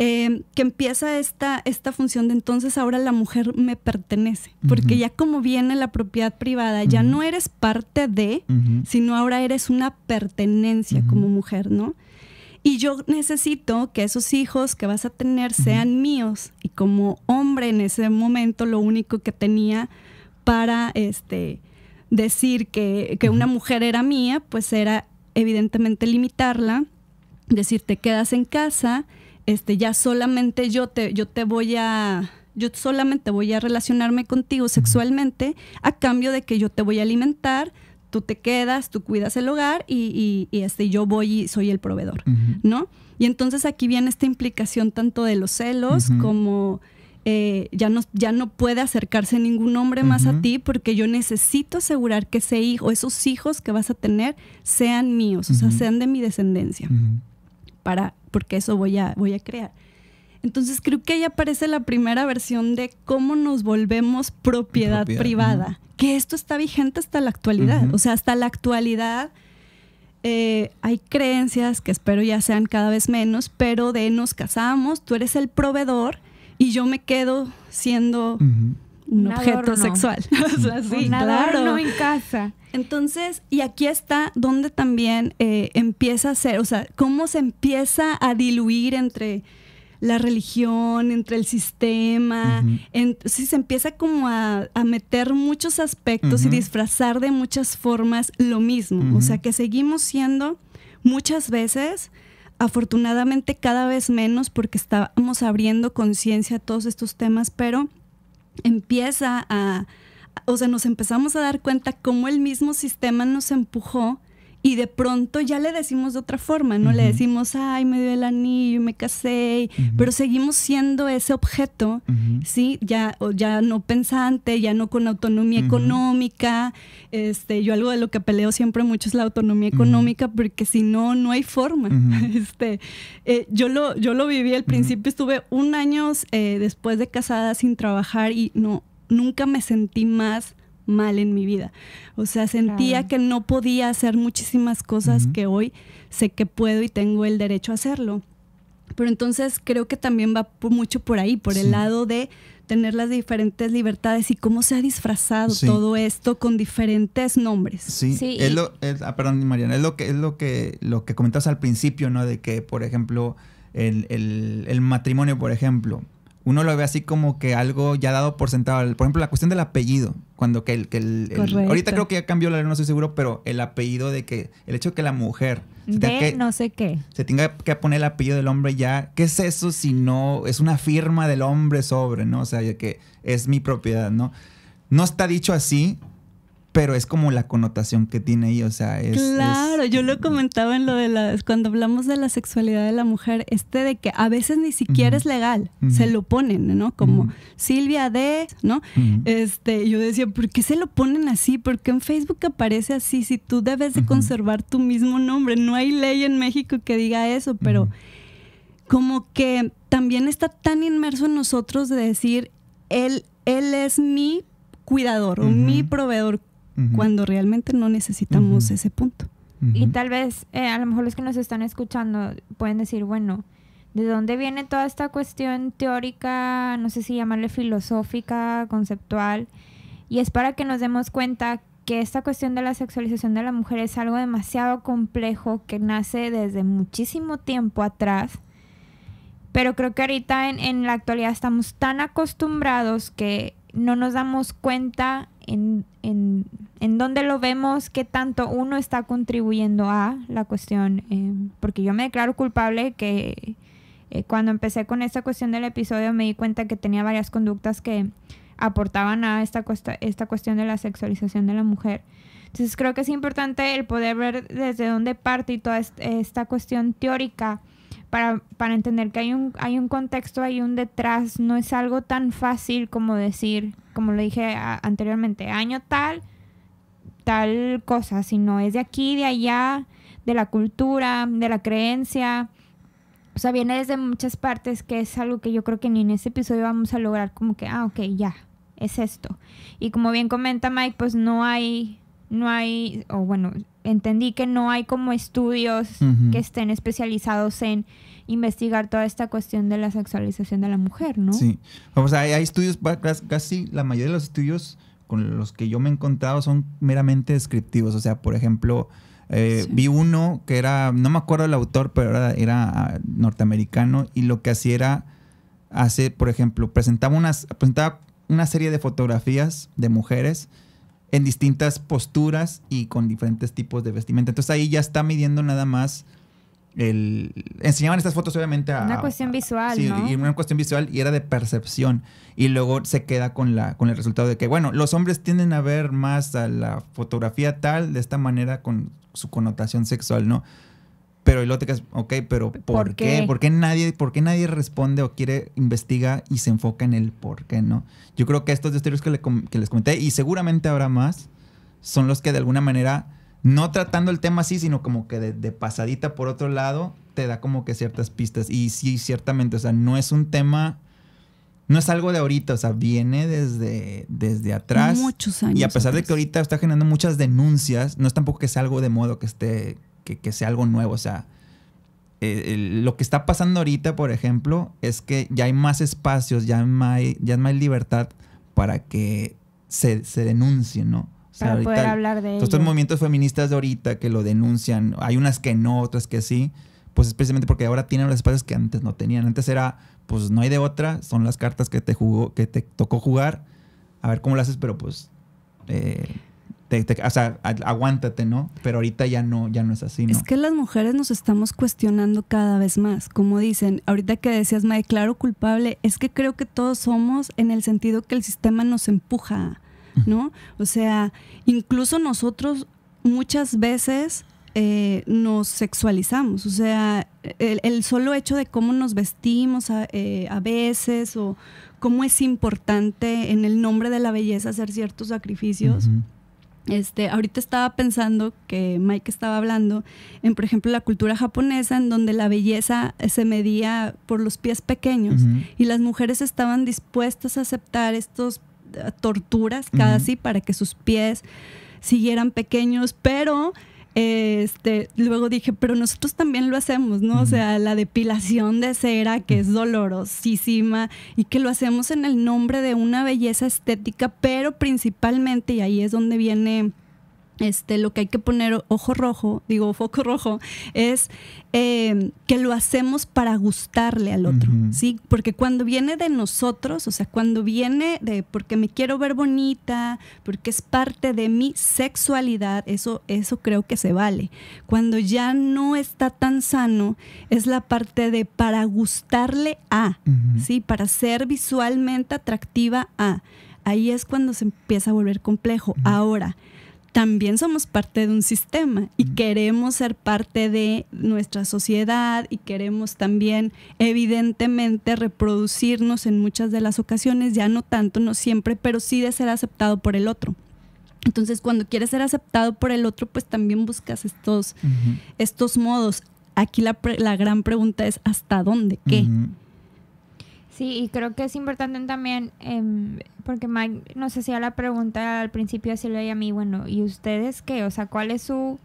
Em, que empieza esta, función de entonces ahora la mujer me pertenece, porque ya como viene la propiedad privada, ya no eres parte de, sino ahora eres una pertenencia como mujer, ¿no? Y yo necesito que esos hijos que vas a tener sean míos. Y como hombre en ese momento lo único que tenía para este, decir que, que una mujer era mía, pues era evidentemente limitarla, decir te quedas en casa, este, ya solamente yo te, yo te voy a, yo solamente voy a relacionarme contigo sexualmente a cambio de que yo te voy a alimentar, tú te quedas, tú cuidas el hogar y, este, yo voy y soy el proveedor, ¿no? Y entonces aquí viene esta implicación tanto de los celos como eh, ya, no, ya no puede acercarse ningún hombre más a ti porque yo necesito asegurar que ese hijo, esos hijos que vas a tener, sean míos, o sea, sean de mi descendencia. Para porque eso voy a, voy a crear. Entonces creo que ahí aparece la primera versión de cómo nos volvemos propiedad, privada, que esto está vigente hasta la actualidad. O sea, hasta la actualidad eh, hay creencias que espero ya sean cada vez menos, pero de nos casamos, tú eres el proveedor y yo me quedo siendo un, objeto sexual. *laughs* o sea, sí, un claro. en casa. Entonces, y aquí está donde también eh, empieza a ser, o sea, cómo se empieza a diluir entre la religión, entre el sistema, si se empieza como a, meter muchos aspectos y disfrazar de muchas formas lo mismo, o sea que seguimos siendo muchas veces afortunadamente cada vez menos porque estamos abriendo conciencia a todos estos temas, pero empieza a, o sea, nos empezamos a dar cuenta cómo el mismo sistema nos empujó y de pronto ya le decimos de otra forma, ¿no? Le decimos, ay, me dio el anillo y me casé, pero seguimos siendo ese objeto, ¿sí? Ya, ya no pensante, ya no con autonomía económica. Este, yo algo de lo que peleo siempre mucho es la autonomía económica, porque si no, no hay forma. *laughs* este, eh, yo, lo, yo lo viví al principio, estuve un año eh, después de casada sin trabajar y no, nunca me sentí más mal en mi vida. O sea, sentía que no podía hacer muchísimas cosas que hoy sé que puedo y tengo el derecho a hacerlo. Pero entonces creo que también va mucho por ahí, por el lado de tener las diferentes libertades y cómo se ha disfrazado todo esto con diferentes nombres. Sí, Es lo, ah, perdón Mariana, es lo que, es lo que, lo que comentas al principio, ¿no? De que, por ejemplo, el, el matrimonio, por ejemplo, uno lo ve así como que algo ya dado por sentado. Por ejemplo, la cuestión del apellido. Cuando que el. Que ahorita creo que ya cambió la ley, no estoy seguro, pero el apellido de que. El hecho de que la mujer. Se de que, no sé qué. Se tenga que poner el apellido del hombre ya. ¿Qué es eso si no. Es una firma del hombre sobre, ¿no? O sea, que es mi propiedad, ¿no? No está dicho así, pero es como la connotación que tiene ahí, o sea, es... Claro, yo lo comentaba en lo de las, cuando hablamos de la sexualidad de la mujer, este de que a veces ni siquiera es legal, se lo ponen, ¿no? Como Silvia D, ¿no? Este, yo decía, ¿por qué se lo ponen así? ¿Por qué en Facebook aparece así? Si tú debes de conservar tu mismo nombre, no hay ley en México que diga eso, pero como que también está tan inmerso en nosotros de decir, él, él es mi cuidador o mi proveedor cuando realmente no necesitamos ese punto. Y tal vez, eh, a lo mejor los que nos están escuchando pueden decir, bueno, ¿de dónde viene toda esta cuestión teórica, no sé si llamarle filosófica, conceptual? Y es para que nos demos cuenta que esta cuestión de la sexualización de la mujer es algo demasiado complejo que nace desde muchísimo tiempo atrás. Pero creo que ahorita en, en la actualidad estamos tan acostumbrados que no nos damos cuenta en, en, dónde lo vemos, qué tanto uno está contribuyendo a la cuestión, eh, porque yo me declaro culpable que eh, cuando empecé con esta cuestión del episodio me di cuenta que tenía varias conductas que aportaban a esta, esta cuestión de la sexualización de la mujer. Entonces creo que es importante el poder ver desde dónde parte y toda esta cuestión teórica para, entender que hay un, hay un contexto, hay un detrás, no es algo tan fácil como decir, como lo dije anteriormente, año tal, tal cosa, sino es de aquí, de allá, de la cultura, de la creencia. O sea, viene desde muchas partes, que es algo que yo creo que ni en este episodio vamos a lograr como que, ah, ok, ya, es esto. Y como bien comenta Mike, pues no hay, no hay, o bueno, entendí que no hay como estudios que estén especializados en investigar toda esta cuestión de la sexualización de la mujer, ¿no? Sí. O sea, hay, estudios, casi la mayoría de los estudios con los que yo me he encontrado son meramente descriptivos. O sea, por ejemplo, eh, vi uno que era, no me acuerdo el autor, pero era, ah, norteamericano y lo que hacía era hacer, por ejemplo, presentaba, unas, presentaba una serie de fotografías de mujeres en distintas posturas y con diferentes tipos de vestimenta. Entonces ahí ya está midiendo nada más el... Enseñaban estas fotos obviamente a... Una cuestión visual. sí, y una cuestión visual y era de percepción. Y luego se queda con, la, con el resultado de que, bueno, los hombres tienden a ver más a la fotografía tal, de esta manera, con su connotación sexual, ¿no? Pero el otro que es, ok, pero ¿por, qué? ¿Por qué nadie, por qué nadie responde o quiere, investiga y se enfoca en el por qué, no? Yo creo que estos estudios que, que les comenté, y seguramente habrá más, son los que de alguna manera, no tratando el tema así, sino como que de, pasadita por otro lado, te da como que ciertas pistas. Y sí, ciertamente, o sea, no es un tema no es algo de ahorita, o sea, viene desde, desde atrás. Muchos años. Y a pesar de que ahorita está generando muchas denuncias, no es tampoco que sea algo de modo que esté que, sea algo nuevo. O sea, eh, lo que está pasando ahorita, por ejemplo, es que ya hay más espacios, ya hay más, ya hay libertad para que se, se denuncie, ¿no? O sea, para poder hablar de Estos movimientos feministas de ahorita que lo denuncian, hay unas que no, otras que sí, pues es precisamente porque ahora tienen los espacios que antes no tenían. Antes era, pues no hay de otra, son las cartas que te jugó, que te tocó jugar, a ver cómo lo haces, pero pues eh, te, o sea, aguántate, ¿no? Pero ahorita ya no, ya no es así, ¿no? Es que las mujeres nos estamos cuestionando cada vez más. Como dicen, ahorita que decías, me declaro culpable, es que creo que todos somos en el sentido que el sistema nos empuja, ¿no? O sea, incluso nosotros muchas veces eh, nos sexualizamos. O sea, el, solo hecho de cómo nos vestimos eh, a, veces o cómo es importante en el nombre de la belleza hacer ciertos sacrificios. Este, ahorita estaba pensando que Mike estaba hablando en, por ejemplo, la cultura japonesa, en donde la belleza eh, se medía por los pies pequeños y las mujeres estaban dispuestas a aceptar estas eh, torturas casi para que sus pies siguieran pequeños, pero este, luego dije, pero nosotros también lo hacemos, ¿no? O sea, la depilación de cera, que es dolorosísima, y que lo hacemos en el nombre de una belleza estética, pero principalmente, y ahí es donde viene este, lo que hay que poner ojo rojo, digo foco rojo, es eh, que lo hacemos para gustarle al otro, ¿sí? Porque cuando viene de nosotros, o sea, cuando viene de porque me quiero ver bonita, porque es parte de mi sexualidad, eso, eso creo que se vale. Cuando ya no está tan sano, es la parte de para gustarle a, ¿sí? Para ser visualmente atractiva a. Ahí es cuando se empieza a volver complejo. Ahora, también somos parte de un sistema y queremos ser parte de nuestra sociedad y queremos también evidentemente reproducirnos en muchas de las ocasiones, ya no tanto, no siempre, pero sí de ser aceptado por el otro. Entonces, cuando quieres ser aceptado por el otro, pues también buscas estos, estos modos. Aquí la, la, gran pregunta es, ¿hasta dónde? ¿Qué? Sí, y creo que es importante también, em, porque Mike nos hacía la pregunta al principio, así lo a mí, bueno, ¿y ustedes qué? O sea, ¿cuál es su,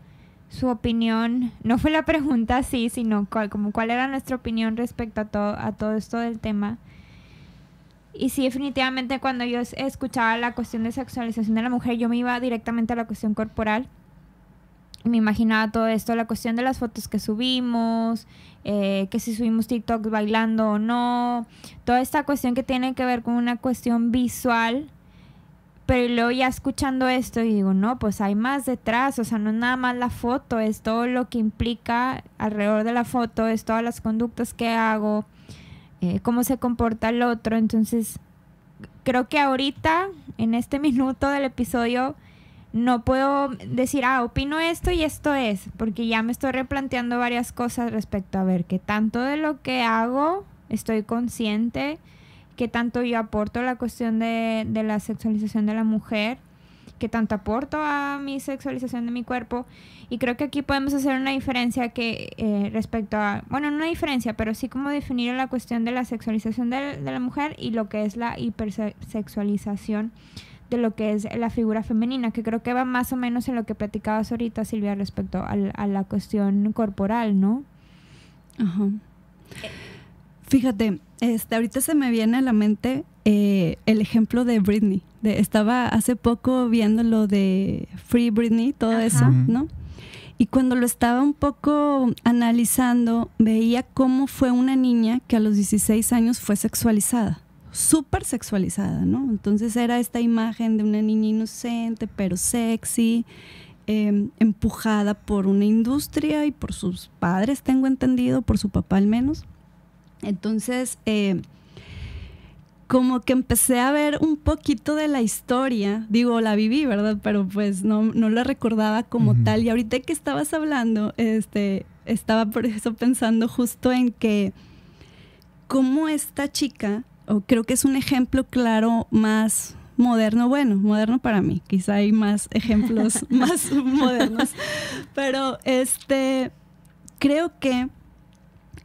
su opinión? *laughs* No fue la pregunta así, sino cuál, como cuál era nuestra opinión respecto a todo, a todo esto del tema. Y sí, definitivamente cuando yo escuchaba la cuestión de sexualización de la mujer, yo me iba directamente a la cuestión corporal me imaginaba todo esto, la cuestión de las fotos que subimos, eh, que si subimos TikTok bailando o no, toda esta cuestión que tiene que ver con una cuestión visual. Pero luego ya escuchando esto y digo, no, pues hay más detrás, o sea, no es nada más la foto, es todo lo que implica alrededor de la foto, es todas las conductas que hago, eh, cómo se comporta el otro. Entonces, creo que ahorita, en este *laughs* minuto del episodio, no puedo decir, ah, opino esto y esto es, porque ya me estoy replanteando varias cosas respecto a ver qué tanto de lo que hago estoy consciente, qué tanto yo aporto a la cuestión de, la sexualización de la mujer, qué tanto aporto a mi sexualización de mi cuerpo. Y creo que aquí podemos hacer una diferencia que eh, respecto a, bueno, no una diferencia, pero sí como definir la cuestión de la sexualización de la mujer y lo que es la hipersexualización de lo que es la figura femenina, que creo que va más o menos en lo que platicabas ahorita, Silvia, respecto a, la cuestión corporal, ¿no? Ajá. Fíjate, este, ahorita se me viene a la mente eh, el ejemplo de Britney. estaba hace poco viendo lo de Free Britney, todo eso, ¿no? Y cuando lo estaba un poco analizando, veía cómo fue una niña que a los 16 años fue sexualizada súper sexualizada, ¿no? Entonces era esta imagen de una niña inocente, pero sexy, em, empujada por una industria y por sus padres, tengo entendido, por su papá al menos. Entonces, eh, como que empecé a ver un poquito de la historia, digo, la viví, ¿verdad? Pero pues no, la recordaba como tal. Y ahorita que estabas hablando, este, estaba por eso pensando justo en que cómo esta chica creo que es un ejemplo claro más moderno, bueno, moderno para mí, quizá hay más ejemplos *laughs* más modernos, pero este, creo que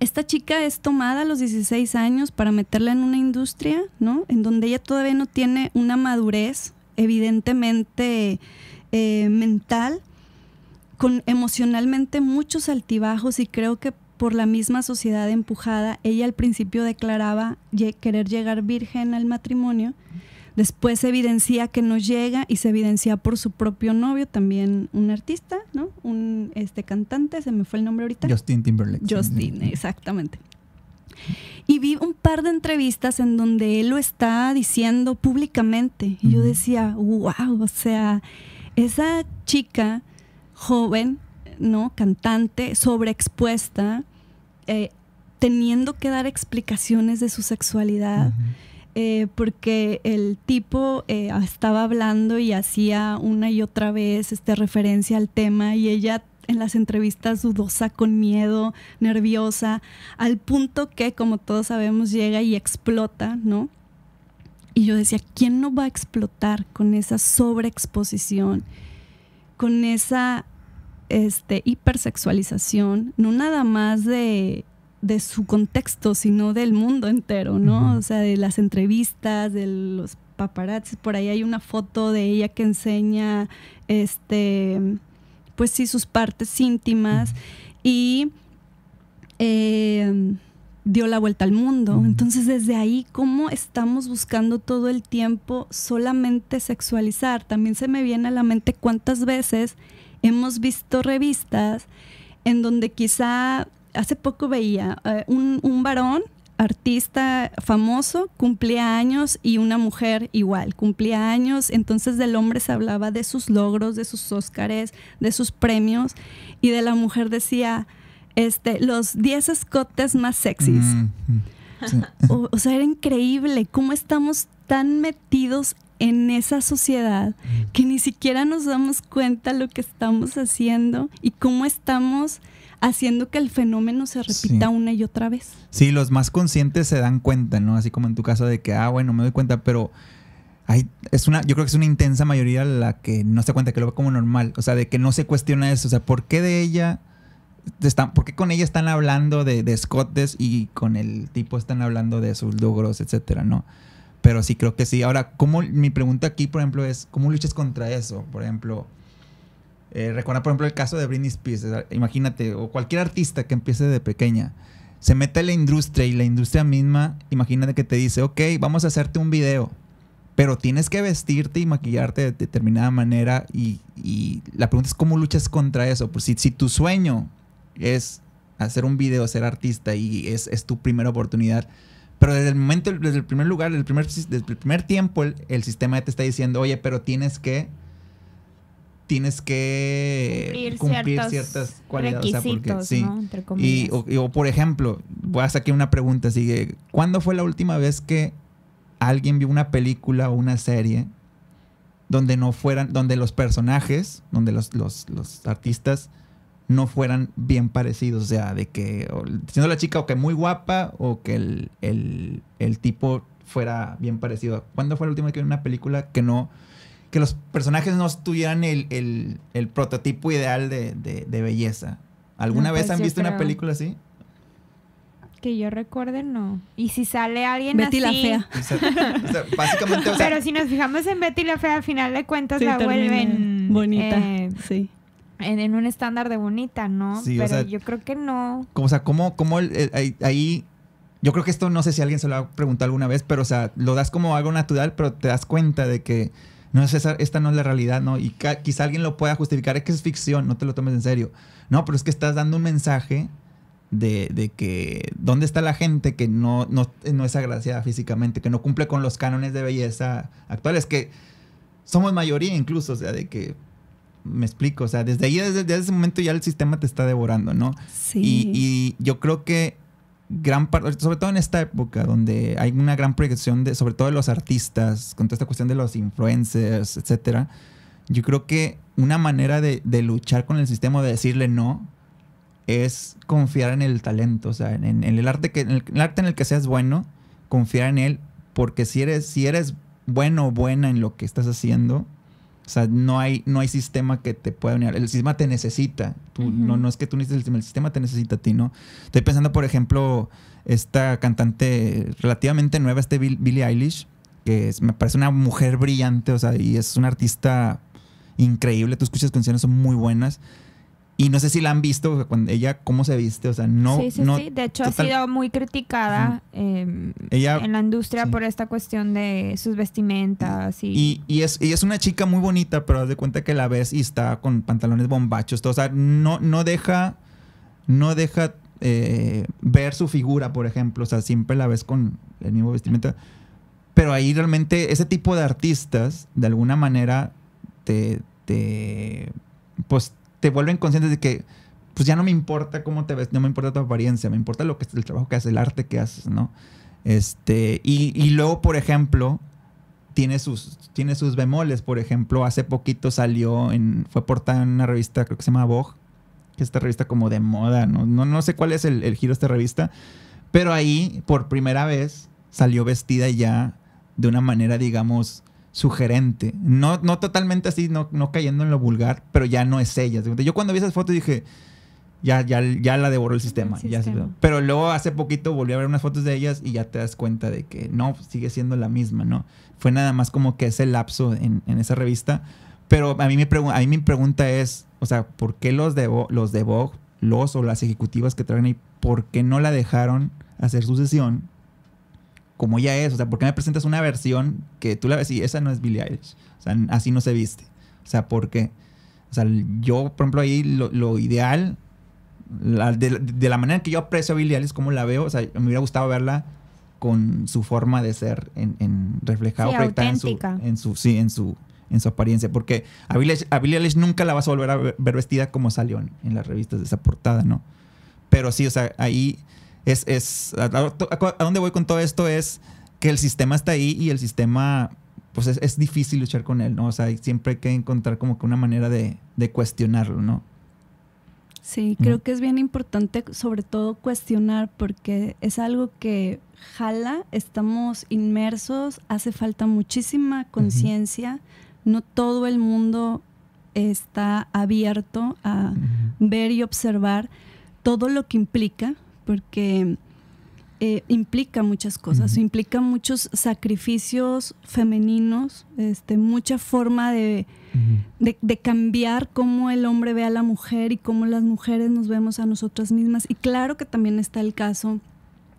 esta chica es tomada a los 16 años para meterla en una industria, ¿no? En donde ella todavía no tiene una madurez, evidentemente eh, mental, con emocionalmente muchos altibajos y creo que por la misma sociedad empujada. Ella al principio declaraba querer llegar virgen al matrimonio, después se evidencia que no llega y se evidencia por su propio novio, también un artista, ¿no? Un este cantante, se me fue el nombre ahorita. Justin Timberlake. Justin, exactamente. Y vi un par de entrevistas en donde él lo está diciendo públicamente. Y yo decía, wow, o sea, esa chica joven ¿no? Cantante, sobreexpuesta, eh, teniendo que dar explicaciones de su sexualidad. Eh, porque el tipo eh, estaba hablando y hacía una y otra vez este, referencia al tema y ella en las entrevistas dudosa, con miedo, nerviosa, al punto que, como todos sabemos, llega y explota, ¿no? Y yo decía, ¿quién no va a explotar con esa sobreexposición, con esa este, hipersexualización, no nada más de, su contexto, sino del mundo entero, ¿no? O sea, de las entrevistas, de los paparazzi, por ahí hay una foto de ella que enseña, este, pues sí, sus partes íntimas y em, dio la vuelta al mundo. Entonces, desde ahí, ¿cómo estamos buscando todo el tiempo solamente sexualizar? También se me viene a la mente cuántas veces hemos visto revistas en donde quizá hace poco veía eh, un, varón artista famoso cumplía años y una mujer igual cumplía años entonces del hombre se hablaba de sus logros de sus Óscares de sus premios y de la mujer decía este los 10 escotes más sexys mm, mm. o, sea era increíble cómo estamos tan metidos en esa sociedad que ni siquiera nos damos cuenta lo que estamos haciendo y cómo estamos haciendo que el fenómeno se repita una y otra vez. Sí, los más conscientes se dan cuenta, ¿no? Así como en tu caso de que, ah, bueno, me doy cuenta, pero hay, es una, yo creo que es una intensa mayoría la que no se cuenta, que lo ve como normal, o sea, de que no se cuestiona eso, o sea, ¿por qué de ella están, ¿por qué con ella están hablando de, de escotes y con el tipo están hablando de sus logros, etcétera, no? pero sí creo que sí. Ahora, como mi pregunta aquí, por ejemplo, es, ¿cómo luchas contra eso? Por ejemplo, eh, recuerda, por ejemplo, el caso de Britney Spears. Imagínate, o cualquier artista que empiece de pequeña, se mete en la industria y la industria misma, imagínate que te dice, ok, vamos a hacerte un video, pero tienes que vestirte y maquillarte de determinada manera. Y, la pregunta es, ¿cómo luchas contra eso? por pues si, si tu sueño es hacer un video, ser artista y es, es tu primera oportunidad, pero desde el momento, desde el primer lugar, desde el primer, desde primer tiempo, el, sistema te está diciendo, oye, pero tienes que tienes que cumplir, ciertas, cualidades. O y, o, por ejemplo, voy a sacar una pregunta, sigue. ¿Cuándo fue la última vez que alguien vio una película o una serie donde no fueran, donde los personajes, donde los, los artistas no fueran bien parecidos. O sea, de que siendo la chica o que muy guapa o que el, tipo fuera bien parecido. ¿Cuándo fue la última vez que vi una película que no... Que los personajes no tuvieran el, el, prototipo ideal de, belleza. ¿Alguna vez pues han visto una película así? Que yo recuerde, no. Y si sale alguien así... la Fea. básicamente, Pero si nos fijamos en Betty la Fea, al final de cuentas la vuelven... Bonita, eh, sí en, un estándar de bonita, ¿no? Sí, Pero yo creo que no. Como, o sea, ¿cómo, cómo ahí yo creo que esto no sé si alguien se lo ha preguntado alguna vez, pero o sea, lo das como algo natural, pero te das cuenta de que no es esta no es la realidad, ¿no? Y quizá alguien lo pueda justificar, es que es ficción, no te lo tomes en serio. No, pero es que estás dando un mensaje de, que dónde está la gente que no, no, no es agraciada físicamente, que no cumple con los cánones de belleza actuales, que somos mayoría incluso, o sea, de que me explico, o sea, desde ahí, desde, ese momento ya el sistema te está devorando, ¿no? Sí. Y, yo creo que gran parte, sobre todo en esta época donde hay una gran proyección de, sobre todo de los artistas, con toda esta cuestión de los influencers, etcétera, yo creo que una manera de, luchar con el sistema, de decirle no, es confiar en el talento, o sea, en, el arte que, en el, arte en el que seas bueno, confiar en él, porque si eres, si eres bueno o buena en lo que estás haciendo, o sea, no hay, no hay sistema que te pueda unir. El sistema te necesita. Tú, no, no es que tú necesites el sistema, el sistema te necesita a ti, ¿no? Estoy pensando, por ejemplo, esta cantante relativamente nueva, este Billie Eilish, que es, me parece una mujer brillante, o sea, y es una artista increíble. Tú escuchas canciones, son muy buenas y no sé si la han visto, cuando ella cómo se viste, o sea, no... Sí, sí, sí, de hecho ha sido muy criticada em, ella, en la industria por esta cuestión de sus vestimentas y... es, una chica muy bonita, pero haz de cuenta que la ves y está con pantalones bombachos, todo, o sea, no, no deja, no deja eh, ver su figura, por ejemplo, o sea, siempre la ves con el mismo vestimenta, pero ahí realmente ese tipo de artistas, de alguna manera, te... te pues, te vuelven conscientes de que pues ya no me importa cómo te ves, no me importa tu apariencia, me importa lo que es el trabajo que haces, el arte que haces, ¿no? Este, y, luego, por ejemplo, tiene sus, tiene sus bemoles. Por ejemplo, hace poquito salió, en, fue portada en una revista, creo que se llama Vogue, que es esta revista como de moda, ¿no? No, sé cuál es el, el, giro de esta revista, pero ahí, por primera vez, salió vestida ya de una manera, digamos, sugerente. No, no totalmente así, no, no cayendo en lo vulgar, pero ya no es ella. Yo cuando vi esas fotos dije, ya, ya, ya la devoró el sistema. Ya pero luego hace poquito volví a ver unas fotos de ellas y ya te das cuenta de que no, sigue siendo la misma, ¿no? Fue nada más como que ese lapso en, en esa revista. Pero a mí, me a mí mi pregunta es, o sea, ¿por qué los de, los de Vogue, los o las ejecutivas que traen ahí, por qué no la dejaron hacer su sesión como ella es. O sea, ¿por qué me presentas una versión que tú la ves y esa no es Billie Eilish? O sea, así no se viste. O sea, porque... O sea, yo, por ejemplo, ahí lo, ideal, de, la manera que yo aprecio a Billie Eilish, como la veo, o sea, me hubiera gustado verla con su forma de ser en, en reflejado, proyectada en su, en su, sí, en su, en su apariencia, porque a Billie, Eilish, nunca la vas a volver a ver vestida como salió en las revistas de esa portada, ¿no? Pero sí, o sea, ahí es, a, dónde voy con todo esto es que el sistema está ahí y el sistema, pues es, difícil luchar con él, ¿no? O sea, siempre hay que encontrar como que una manera de, cuestionarlo, ¿no? Sí, creo que es bien importante sobre todo cuestionar porque es algo que jala, estamos inmersos, hace falta muchísima conciencia, no todo el mundo está abierto a ver y observar todo lo que implica, porque eh, implica muchas cosas, implica muchos sacrificios femeninos, este, mucha forma de, cambiar cómo el hombre ve a la mujer y cómo las mujeres nos vemos a nosotras mismas. Y claro que también está el caso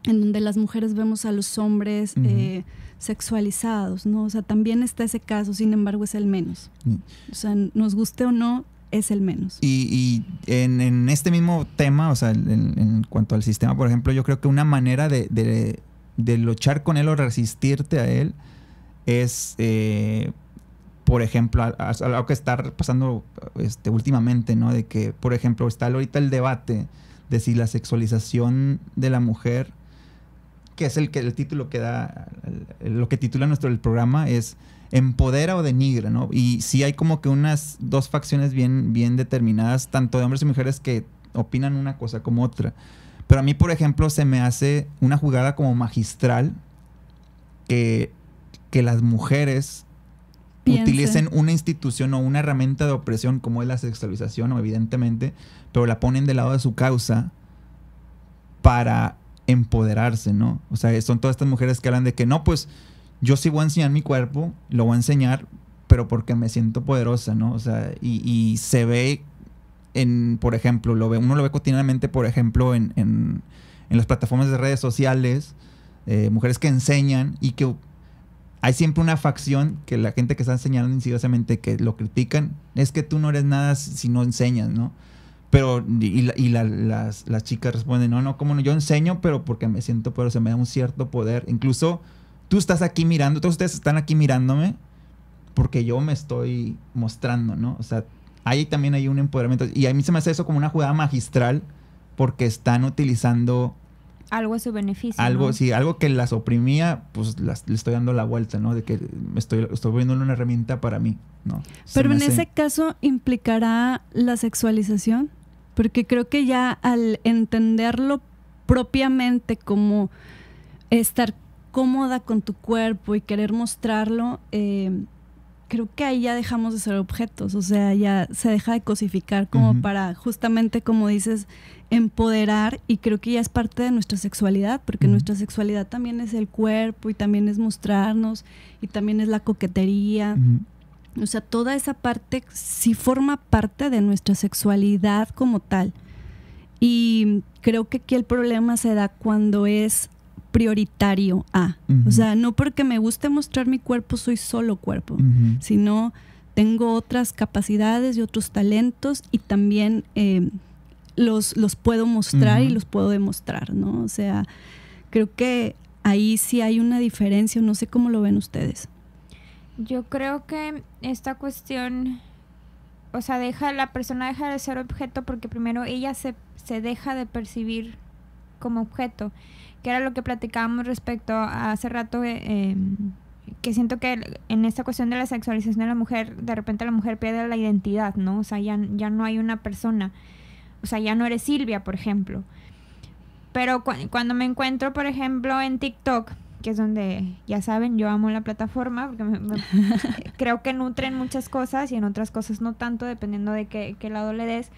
en donde las mujeres vemos a los hombres eh, sexualizados, ¿no? O sea, también está ese caso, sin embargo es el menos. Mm. O sea, nos guste o no, es el menos. Y, y en, este mismo tema, o sea, en, cuanto al sistema, por ejemplo, yo creo que una manera de, luchar con él o resistirte a él es, eh, por ejemplo, algo que está pasando este, últimamente, ¿no? De que, por ejemplo, está ahorita el debate de si la sexualización de la mujer, que es el, que, el título que da, lo que titula nuestro programa, es empodera o denigra, ¿no? Y sí hay como que unas dos facciones bien, bien determinadas, tanto de hombres y mujeres que opinan una cosa como otra. Pero a mí, por ejemplo, se me hace una jugada como magistral que, que las mujeres utilicen una institución o una herramienta de opresión como es la sexualización, o evidentemente, pero la ponen de lado de su causa para empoderarse, ¿no? O sea, son todas estas mujeres que hablan de que no, pues yo sí voy a enseñar mi cuerpo, lo voy a enseñar, pero porque me siento poderosa, ¿no? O sea, y, se ve en, por ejemplo, lo ve, uno lo ve cotidianamente, por ejemplo, en, las plataformas de redes sociales, eh, mujeres que enseñan y que hay siempre una facción que la gente que está enseñando insidiosamente que lo critican, es que tú no eres nada si no enseñas, ¿no? Pero, y, y las, las, chicas responden, no, no, como no, yo enseño, pero porque me siento poderosa, me da un cierto poder. Incluso tú estás aquí mirando, todos ustedes están aquí mirándome porque yo me estoy mostrando, ¿no? O sea, ahí también hay un empoderamiento. Y a mí se me hace eso como una jugada magistral porque están utilizando... Algo a su beneficio. Algo, sí, algo que las oprimía, pues le estoy dando la vuelta, ¿no? De que me estoy, estoy viendo una herramienta para mí, ¿no? Pero en ese caso implicará la sexualización, porque creo que ya al entenderlo propiamente como estar cómoda con tu cuerpo y querer mostrarlo, eh, creo que ahí ya dejamos de ser objetos, o sea, ya se deja de cosificar como para justamente, como dices, empoderar y creo que ya es parte de nuestra sexualidad, porque nuestra sexualidad también es el cuerpo y también es mostrarnos y también es la coquetería. O sea, toda esa parte sí forma parte de nuestra sexualidad como tal. Y creo que aquí el problema se da cuando es prioritario a. O sea, no porque me guste mostrar mi cuerpo soy solo cuerpo, sino tengo otras capacidades y otros talentos y también em, los, los puedo mostrar y los puedo demostrar, ¿no? O sea, creo que ahí sí hay una diferencia, no sé cómo lo ven ustedes. Yo creo que esta cuestión, o sea, deja, la persona deja de ser objeto porque primero ella se, se deja de percibir como objeto, que era lo que platicábamos respecto a hace rato, eh, em, que siento que en esta cuestión de la sexualización de la mujer, de repente la mujer pierde la identidad, ¿no? O sea, ya, no hay una persona, o sea, ya no eres Silvia, por ejemplo. Pero cuando me encuentro, por ejemplo, en TikTok, que es donde, ya saben, yo amo la plataforma, porque *laughs* creo que nutren muchas cosas y en otras cosas no tanto, dependiendo de qué lado le des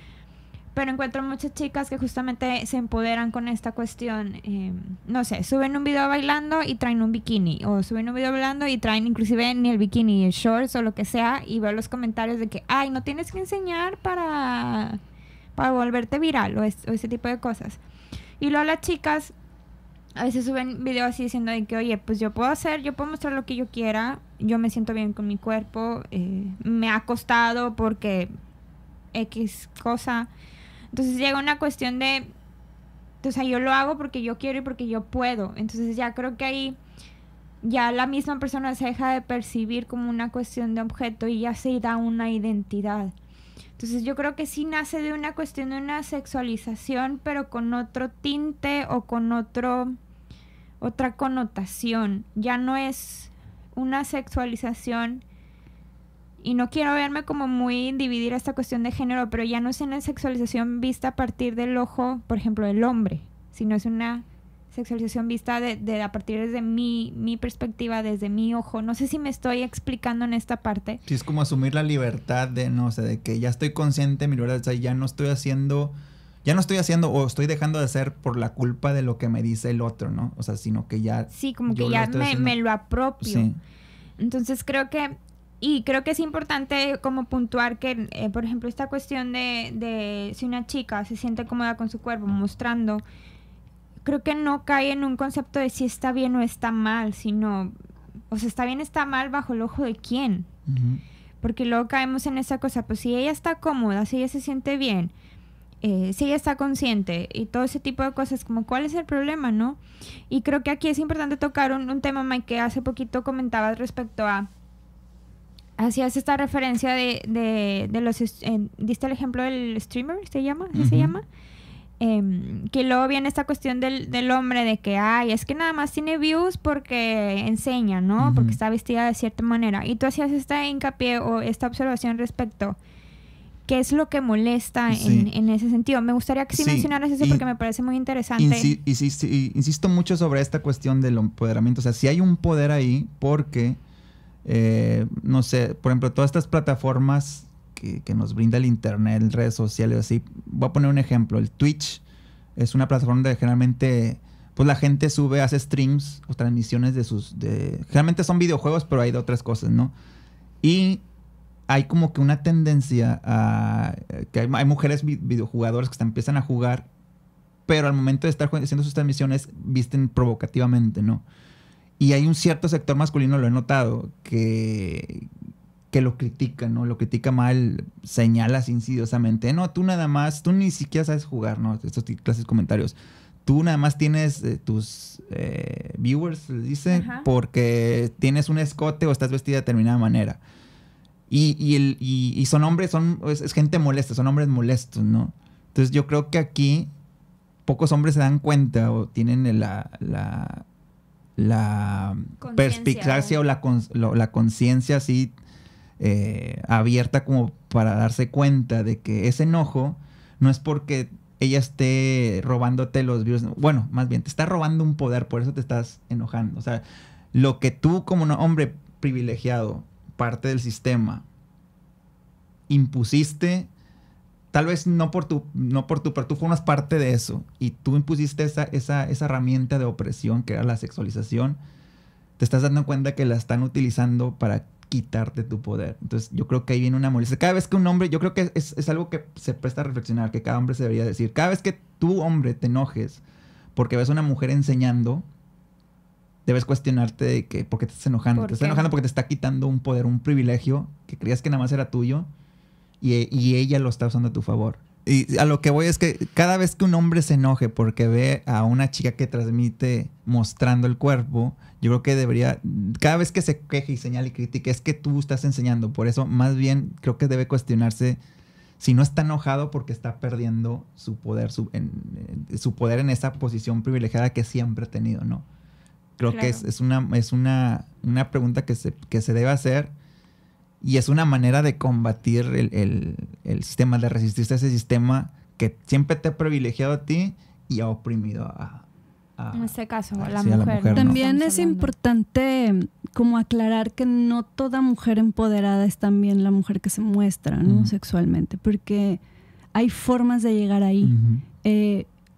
pero encuentro muchas chicas que justamente se empoderan con esta cuestión. Em, no sé, suben un video bailando y traen un bikini, o suben un video bailando y traen inclusive ni el bikini, el shorts o lo que sea, y veo los comentarios de que, ay, no tienes que enseñar para, para volverte viral o, ese tipo de cosas. Y luego las chicas a veces suben videos así diciendo de que, oye, pues yo puedo hacer, yo puedo mostrar lo que yo quiera, yo me siento bien con mi cuerpo, eh, me ha costado porque X cosa entonces llega una cuestión de, o sea, yo lo hago porque yo quiero y porque yo puedo. Entonces ya creo que ahí ya la misma persona se deja de percibir como una cuestión de objeto y ya se da una identidad. Entonces yo creo que sí nace de una cuestión de una sexualización, pero con otro tinte o con otro otra connotación. Ya no es una sexualización y no quiero verme como muy dividir esta cuestión de género, pero ya no es una sexualización vista a partir del ojo, por ejemplo, del hombre, sino es una sexualización vista de, a partir desde mi, mi perspectiva, desde mi ojo. No sé si me estoy explicando en esta parte. Sí, es como asumir la libertad de, no sé, de que ya estoy consciente, mi ya no estoy haciendo, ya no estoy haciendo o estoy dejando de hacer por la culpa de lo que me dice el otro, ¿no? O sea, sino que ya... Sí, como que ya me, lo apropio. Entonces creo que y creo que es importante como puntuar que, eh, por ejemplo, esta cuestión de, si una chica se siente cómoda con su cuerpo mostrando, creo que no cae en un concepto de si está bien o está mal, sino, o sea, está bien, está mal bajo el ojo de quién. Porque luego caemos en esa cosa, pues si ella está cómoda, si ella se siente bien, eh, si ella está consciente y todo ese tipo de cosas, como cuál es el problema, ¿no? Y creo que aquí es importante tocar un, un tema, Mike, que hace poquito comentabas respecto a hacías esta referencia de, los... Eh, diste el ejemplo del streamer, ¿se llama? se llama? Em, que luego viene esta cuestión del, hombre de que, ay, es que nada más tiene views porque enseña, ¿no? Porque está vestida de cierta manera. Y tú hacías esta hincapié o esta observación respecto qué es lo que molesta en, ese sentido. Me gustaría que sí, mencionaras eso porque me parece muy interesante. insisto, mucho sobre esta cuestión del empoderamiento. O sea, si hay un poder ahí porque eh, no sé, por ejemplo, todas estas plataformas que, nos brinda el Internet, redes sociales, así. Voy a poner un ejemplo, el Twitch es una plataforma donde generalmente pues la gente sube, hace streams o transmisiones de sus... De, generalmente son videojuegos, pero hay de otras cosas, ¿no? Y hay como que una tendencia a que hay, hay mujeres videojugadoras que empiezan a jugar, pero al momento de estar haciendo sus transmisiones visten provocativamente, ¿no? Y hay un cierto sector masculino, lo he notado, que, que lo critica, ¿no? Lo critica mal, señalas insidiosamente, no, tú nada más, tú ni siquiera sabes jugar, ¿no? Estos clases comentarios. Tú nada más tienes eh, tus eh, viewers, les dicen, porque tienes un escote o estás vestida de determinada manera. Y, son hombres, son, gente molesta, son hombres molestos, ¿no? Entonces yo creo que aquí pocos hombres se dan cuenta o tienen la, la la perspicacia o la, conciencia así eh, abierta como para darse cuenta de que ese enojo no es porque ella esté robándote los virus, bueno, más bien, te está robando un poder, por eso te estás enojando. O sea, lo que tú como un hombre privilegiado, parte del sistema, impusiste tal vez no por tu, no por tu, pero tú formas parte de eso y tú impusiste esa, herramienta de opresión que era la sexualización, te estás dando cuenta que la están utilizando para quitarte tu poder. Entonces yo creo que ahí viene una molestia. Cada vez que un hombre, yo creo que es, algo que se presta a reflexionar, que cada hombre se debería decir, cada vez que tú hombre te enojes porque ves a una mujer enseñando, debes cuestionarte de que, por qué te estás enojando. Te estás enojando porque te está quitando un poder, un privilegio que creías que nada más era tuyo y, ella lo está usando a tu favor. Y a lo que voy es que cada vez que un hombre se enoje porque ve a una chica que transmite mostrando el cuerpo, yo creo que debería, cada vez que se queje y señale y critique, es que tú estás enseñando. Por eso, más bien, creo que debe cuestionarse si no está enojado porque está perdiendo su poder, su, en, eh, poder en esa posición privilegiada que siempre ha tenido, ¿no? Creo que es, una, es una, pregunta que se, que se debe hacer y es una manera de combatir el, el, sistema, de resistirse a ese sistema que siempre te ha privilegiado a ti y ha oprimido a, en este caso, a, la, mujer. También es importante em, como aclarar que no toda mujer empoderada es también la mujer que se muestra sexualmente, porque hay formas de llegar ahí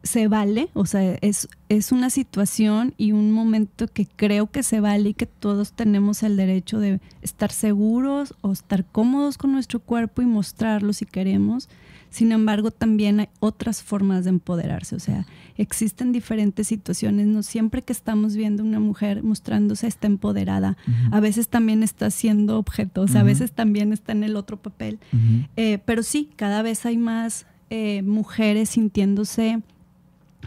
se vale, o sea, es, es una situación y un momento que creo que se vale y que todos tenemos el derecho de estar seguros o estar cómodos con nuestro cuerpo y mostrarlo si queremos. Sin embargo, también hay otras formas de empoderarse, o sea, existen diferentes situaciones, no siempre que estamos viendo una mujer mostrándose está empoderada, a veces también está siendo objeto, o sea, a veces también está en el otro papel, eh, pero sí, cada vez hay más eh, mujeres sintiéndose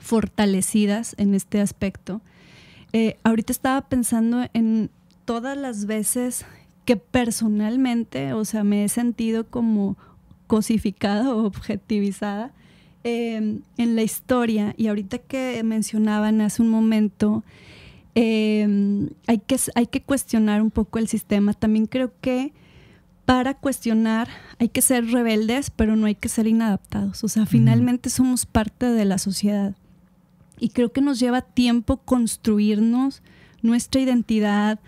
fortalecidas en este aspecto. Eh, ahorita estaba pensando en todas las veces que personalmente, o sea, me he sentido como cosificada o objetivizada em, en la historia. Y ahorita que mencionaban hace un momento, em, hay, que, hay que cuestionar un poco el sistema. También creo que para cuestionar hay que ser rebeldes, pero no hay que ser inadaptados. O sea, finalmente somos parte de la sociedad. Y creo que nos lleva tiempo construirnos nuestra identidad,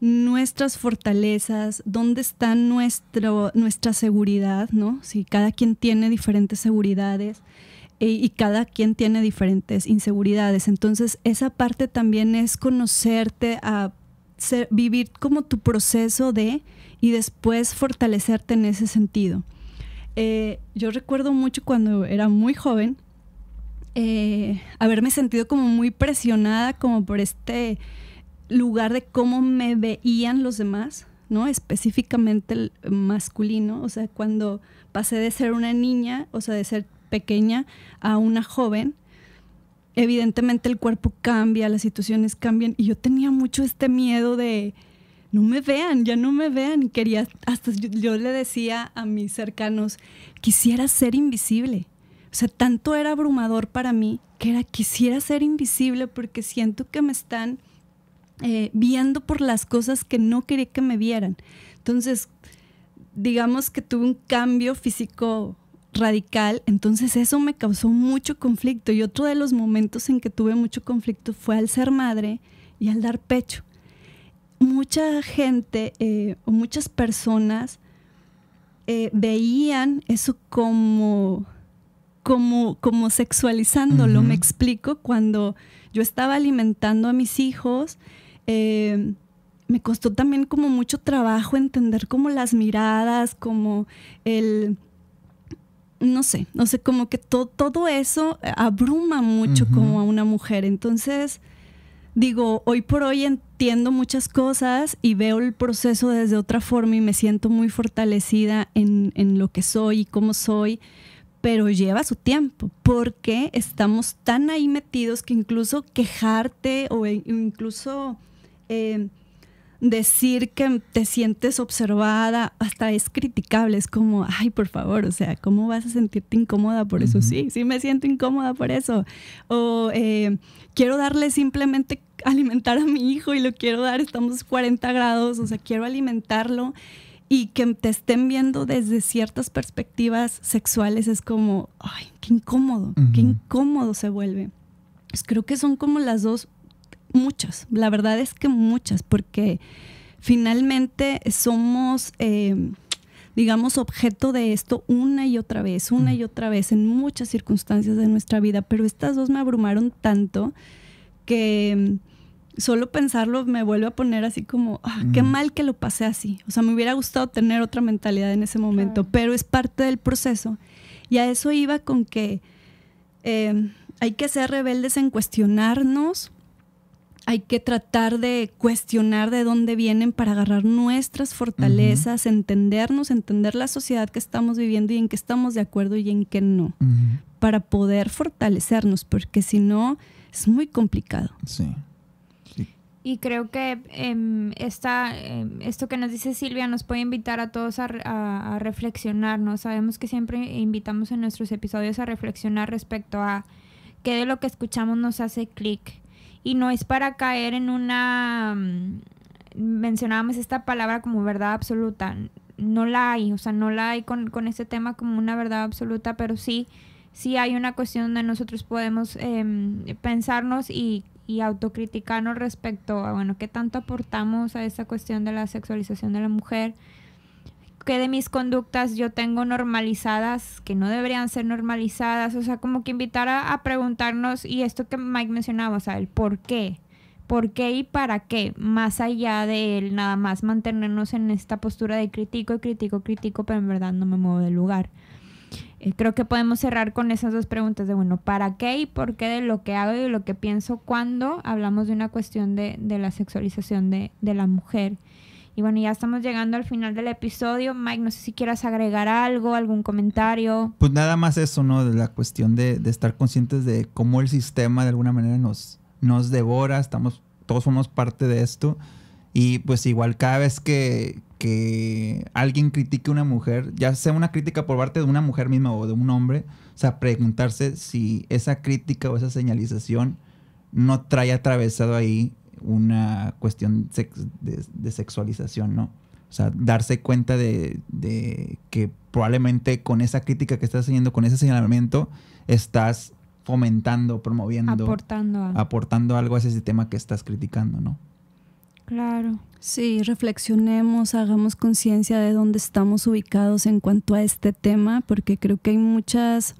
nuestras fortalezas, dónde está nuestro, nuestra seguridad, ¿no? Si cada quien tiene diferentes seguridades e, y cada quien tiene diferentes inseguridades. Entonces, esa parte también es conocerte, a vivir como tu proceso de y después fortalecerte en ese sentido. Eh, yo recuerdo mucho cuando era muy joven, eh, haberme sentido como muy presionada como por este lugar de cómo me veían los demás, ¿no? Específicamente el masculino, o sea, cuando pasé de ser una niña, o sea, de ser pequeña a una joven, evidentemente el cuerpo cambia, las situaciones cambian y yo tenía mucho este miedo de no me vean, ya no me vean, quería hasta yo le decía a mis cercanos, quisiera ser invisible. O sea, tanto era abrumador para mí que era quisiera ser invisible porque siento que me están eh, viendo por las cosas que no quería que me vieran. Entonces, digamos que tuve un cambio físico radical, entonces eso me causó mucho conflicto y otro de los momentos en que tuve mucho conflicto fue al ser madre y al dar pecho. Mucha gente eh, o muchas personas eh, veían eso como como, sexualizándolo, me explico, cuando yo estaba alimentando a mis hijos, eh, me costó también como mucho trabajo entender como las miradas, como el, no sé, no sé, como que todo eso eh, abruma mucho como a una mujer. Entonces, digo, hoy por hoy entiendo muchas cosas y veo el proceso desde otra forma y me siento muy fortalecida en, en lo que soy y cómo soy pero lleva su tiempo, porque estamos tan ahí metidos que incluso quejarte o e incluso eh, decir que te sientes observada hasta es criticable, es como, ay, por favor, o sea, ¿cómo vas a sentirte incómoda por eso? Sí, sí me siento incómoda por eso. O eh, quiero darle simplemente alimentar a mi hijo y lo quiero dar, estamos 40 grados, o sea, quiero alimentarlo y que te estén viendo desde ciertas perspectivas sexuales es como, ay, qué incómodo, qué incómodo se vuelve. Pues creo que son como las dos, muchas, la verdad es que muchas, porque finalmente somos, eh, digamos, objeto de esto una y otra vez, una y otra vez, en muchas circunstancias de nuestra vida, pero estas dos me abrumaron tanto que solo pensarlo me vuelve a poner así como, ah, qué mal que lo pasé así. O sea, me hubiera gustado tener otra mentalidad en ese momento, pero es parte del proceso. Y a eso iba con que em, hay que ser rebeldes en cuestionarnos, hay que tratar de cuestionar de dónde vienen para agarrar nuestras fortalezas, entendernos, entender la sociedad que estamos viviendo y en qué estamos de acuerdo y en qué no, para poder fortalecernos, porque si no, es muy complicado. Sí. Y creo que em, esta, em, esto que nos dice Silvia nos puede invitar a todos a, a, reflexionar, ¿no? Sabemos que siempre invitamos en nuestros episodios a reflexionar respecto a qué de lo que escuchamos nos hace clic. Y no es para caer en una... Mm, mencionábamos esta palabra como verdad absoluta. No la hay, o sea, no la hay con, este tema como una verdad absoluta, pero sí, sí hay una cuestión donde nosotros podemos em, pensarnos y y autocriticarnos respecto a, bueno, qué tanto aportamos a esta cuestión de la sexualización de la mujer, qué de mis conductas yo tengo normalizadas, que no deberían ser normalizadas, o sea, como que invitar a, preguntarnos, y esto que Mike mencionaba, o sea, el por qué, por qué y para qué, más allá de él, nada más mantenernos en esta postura de critico, crítico crítico pero en verdad no me muevo del lugar. Eh, creo que podemos cerrar con esas dos preguntas de, bueno, ¿para qué y por qué de lo que hago y de lo que pienso cuando hablamos de una cuestión de, de la sexualización de, de la mujer? Y bueno, ya estamos llegando al final del episodio. Mike, no sé si quieras agregar algo, algún comentario. Pues nada más eso, ¿no? De la cuestión de, de estar conscientes de cómo el sistema de alguna manera nos, nos devora. Estamos, todos somos parte de esto. Y pues igual cada vez que, que alguien critique a una mujer, ya sea una crítica por parte de una mujer misma o de un hombre, o sea, preguntarse si esa crítica o esa señalización no trae atravesado ahí una cuestión de, sexualización, ¿no? O sea, darse cuenta de, que probablemente con esa crítica que estás haciendo, con ese señalamiento, estás fomentando, promoviendo, aportando, aportando algo a ese sistema que estás criticando, ¿no? Claro. Sí, reflexionemos, hagamos conciencia de dónde estamos ubicados en cuanto a este tema, porque creo que hay muchas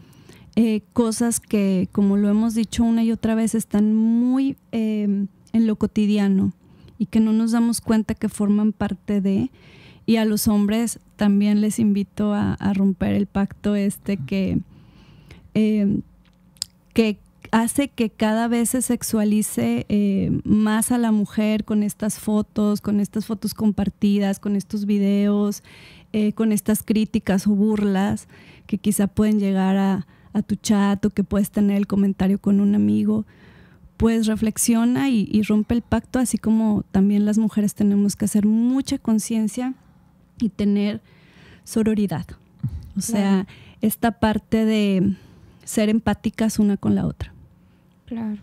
eh, cosas que, como lo hemos dicho una y otra vez, están muy em, en lo cotidiano y que no nos damos cuenta que forman parte de... Y a los hombres también les invito a, romper el pacto este que, em, que hace que cada vez se sexualice eh, más a la mujer con estas fotos, con estas fotos compartidas, con estos videos, eh, con estas críticas o burlas que quizá pueden llegar a, tu chat o que puedes tener el comentario con un amigo, pues reflexiona y, rompe el pacto, así como también las mujeres tenemos que hacer mucha conciencia y tener sororidad. O sea, esta parte de ser empáticas una con la otra. Claro.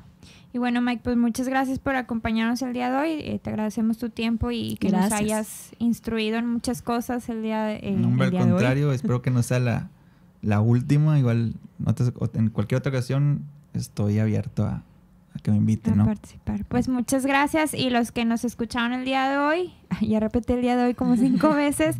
Y bueno, Mike, pues muchas gracias por acompañarnos el día de hoy. Eh, te agradecemos tu tiempo y que nos hayas instruido en muchas cosas el día, eh, el de hoy. al contrario, espero que no sea la, última. Igual, en cualquier otra ocasión, estoy abierto a, que me inviten, a participar. Pues muchas gracias. Y los que nos escucharon el día de hoy, *laughs* ya repetí el día de hoy como cinco *laughs* veces.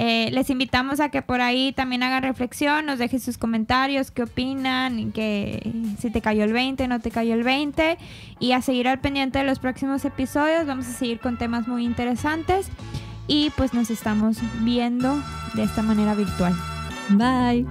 Eh, les invitamos a que por ahí también hagan reflexión, nos dejen sus comentarios, qué opinan, que si te cayó el 20, no te cayó el 20, y a seguir al pendiente de los próximos episodios. Vamos a seguir con temas muy interesantes y pues nos estamos viendo de esta manera virtual. Bye.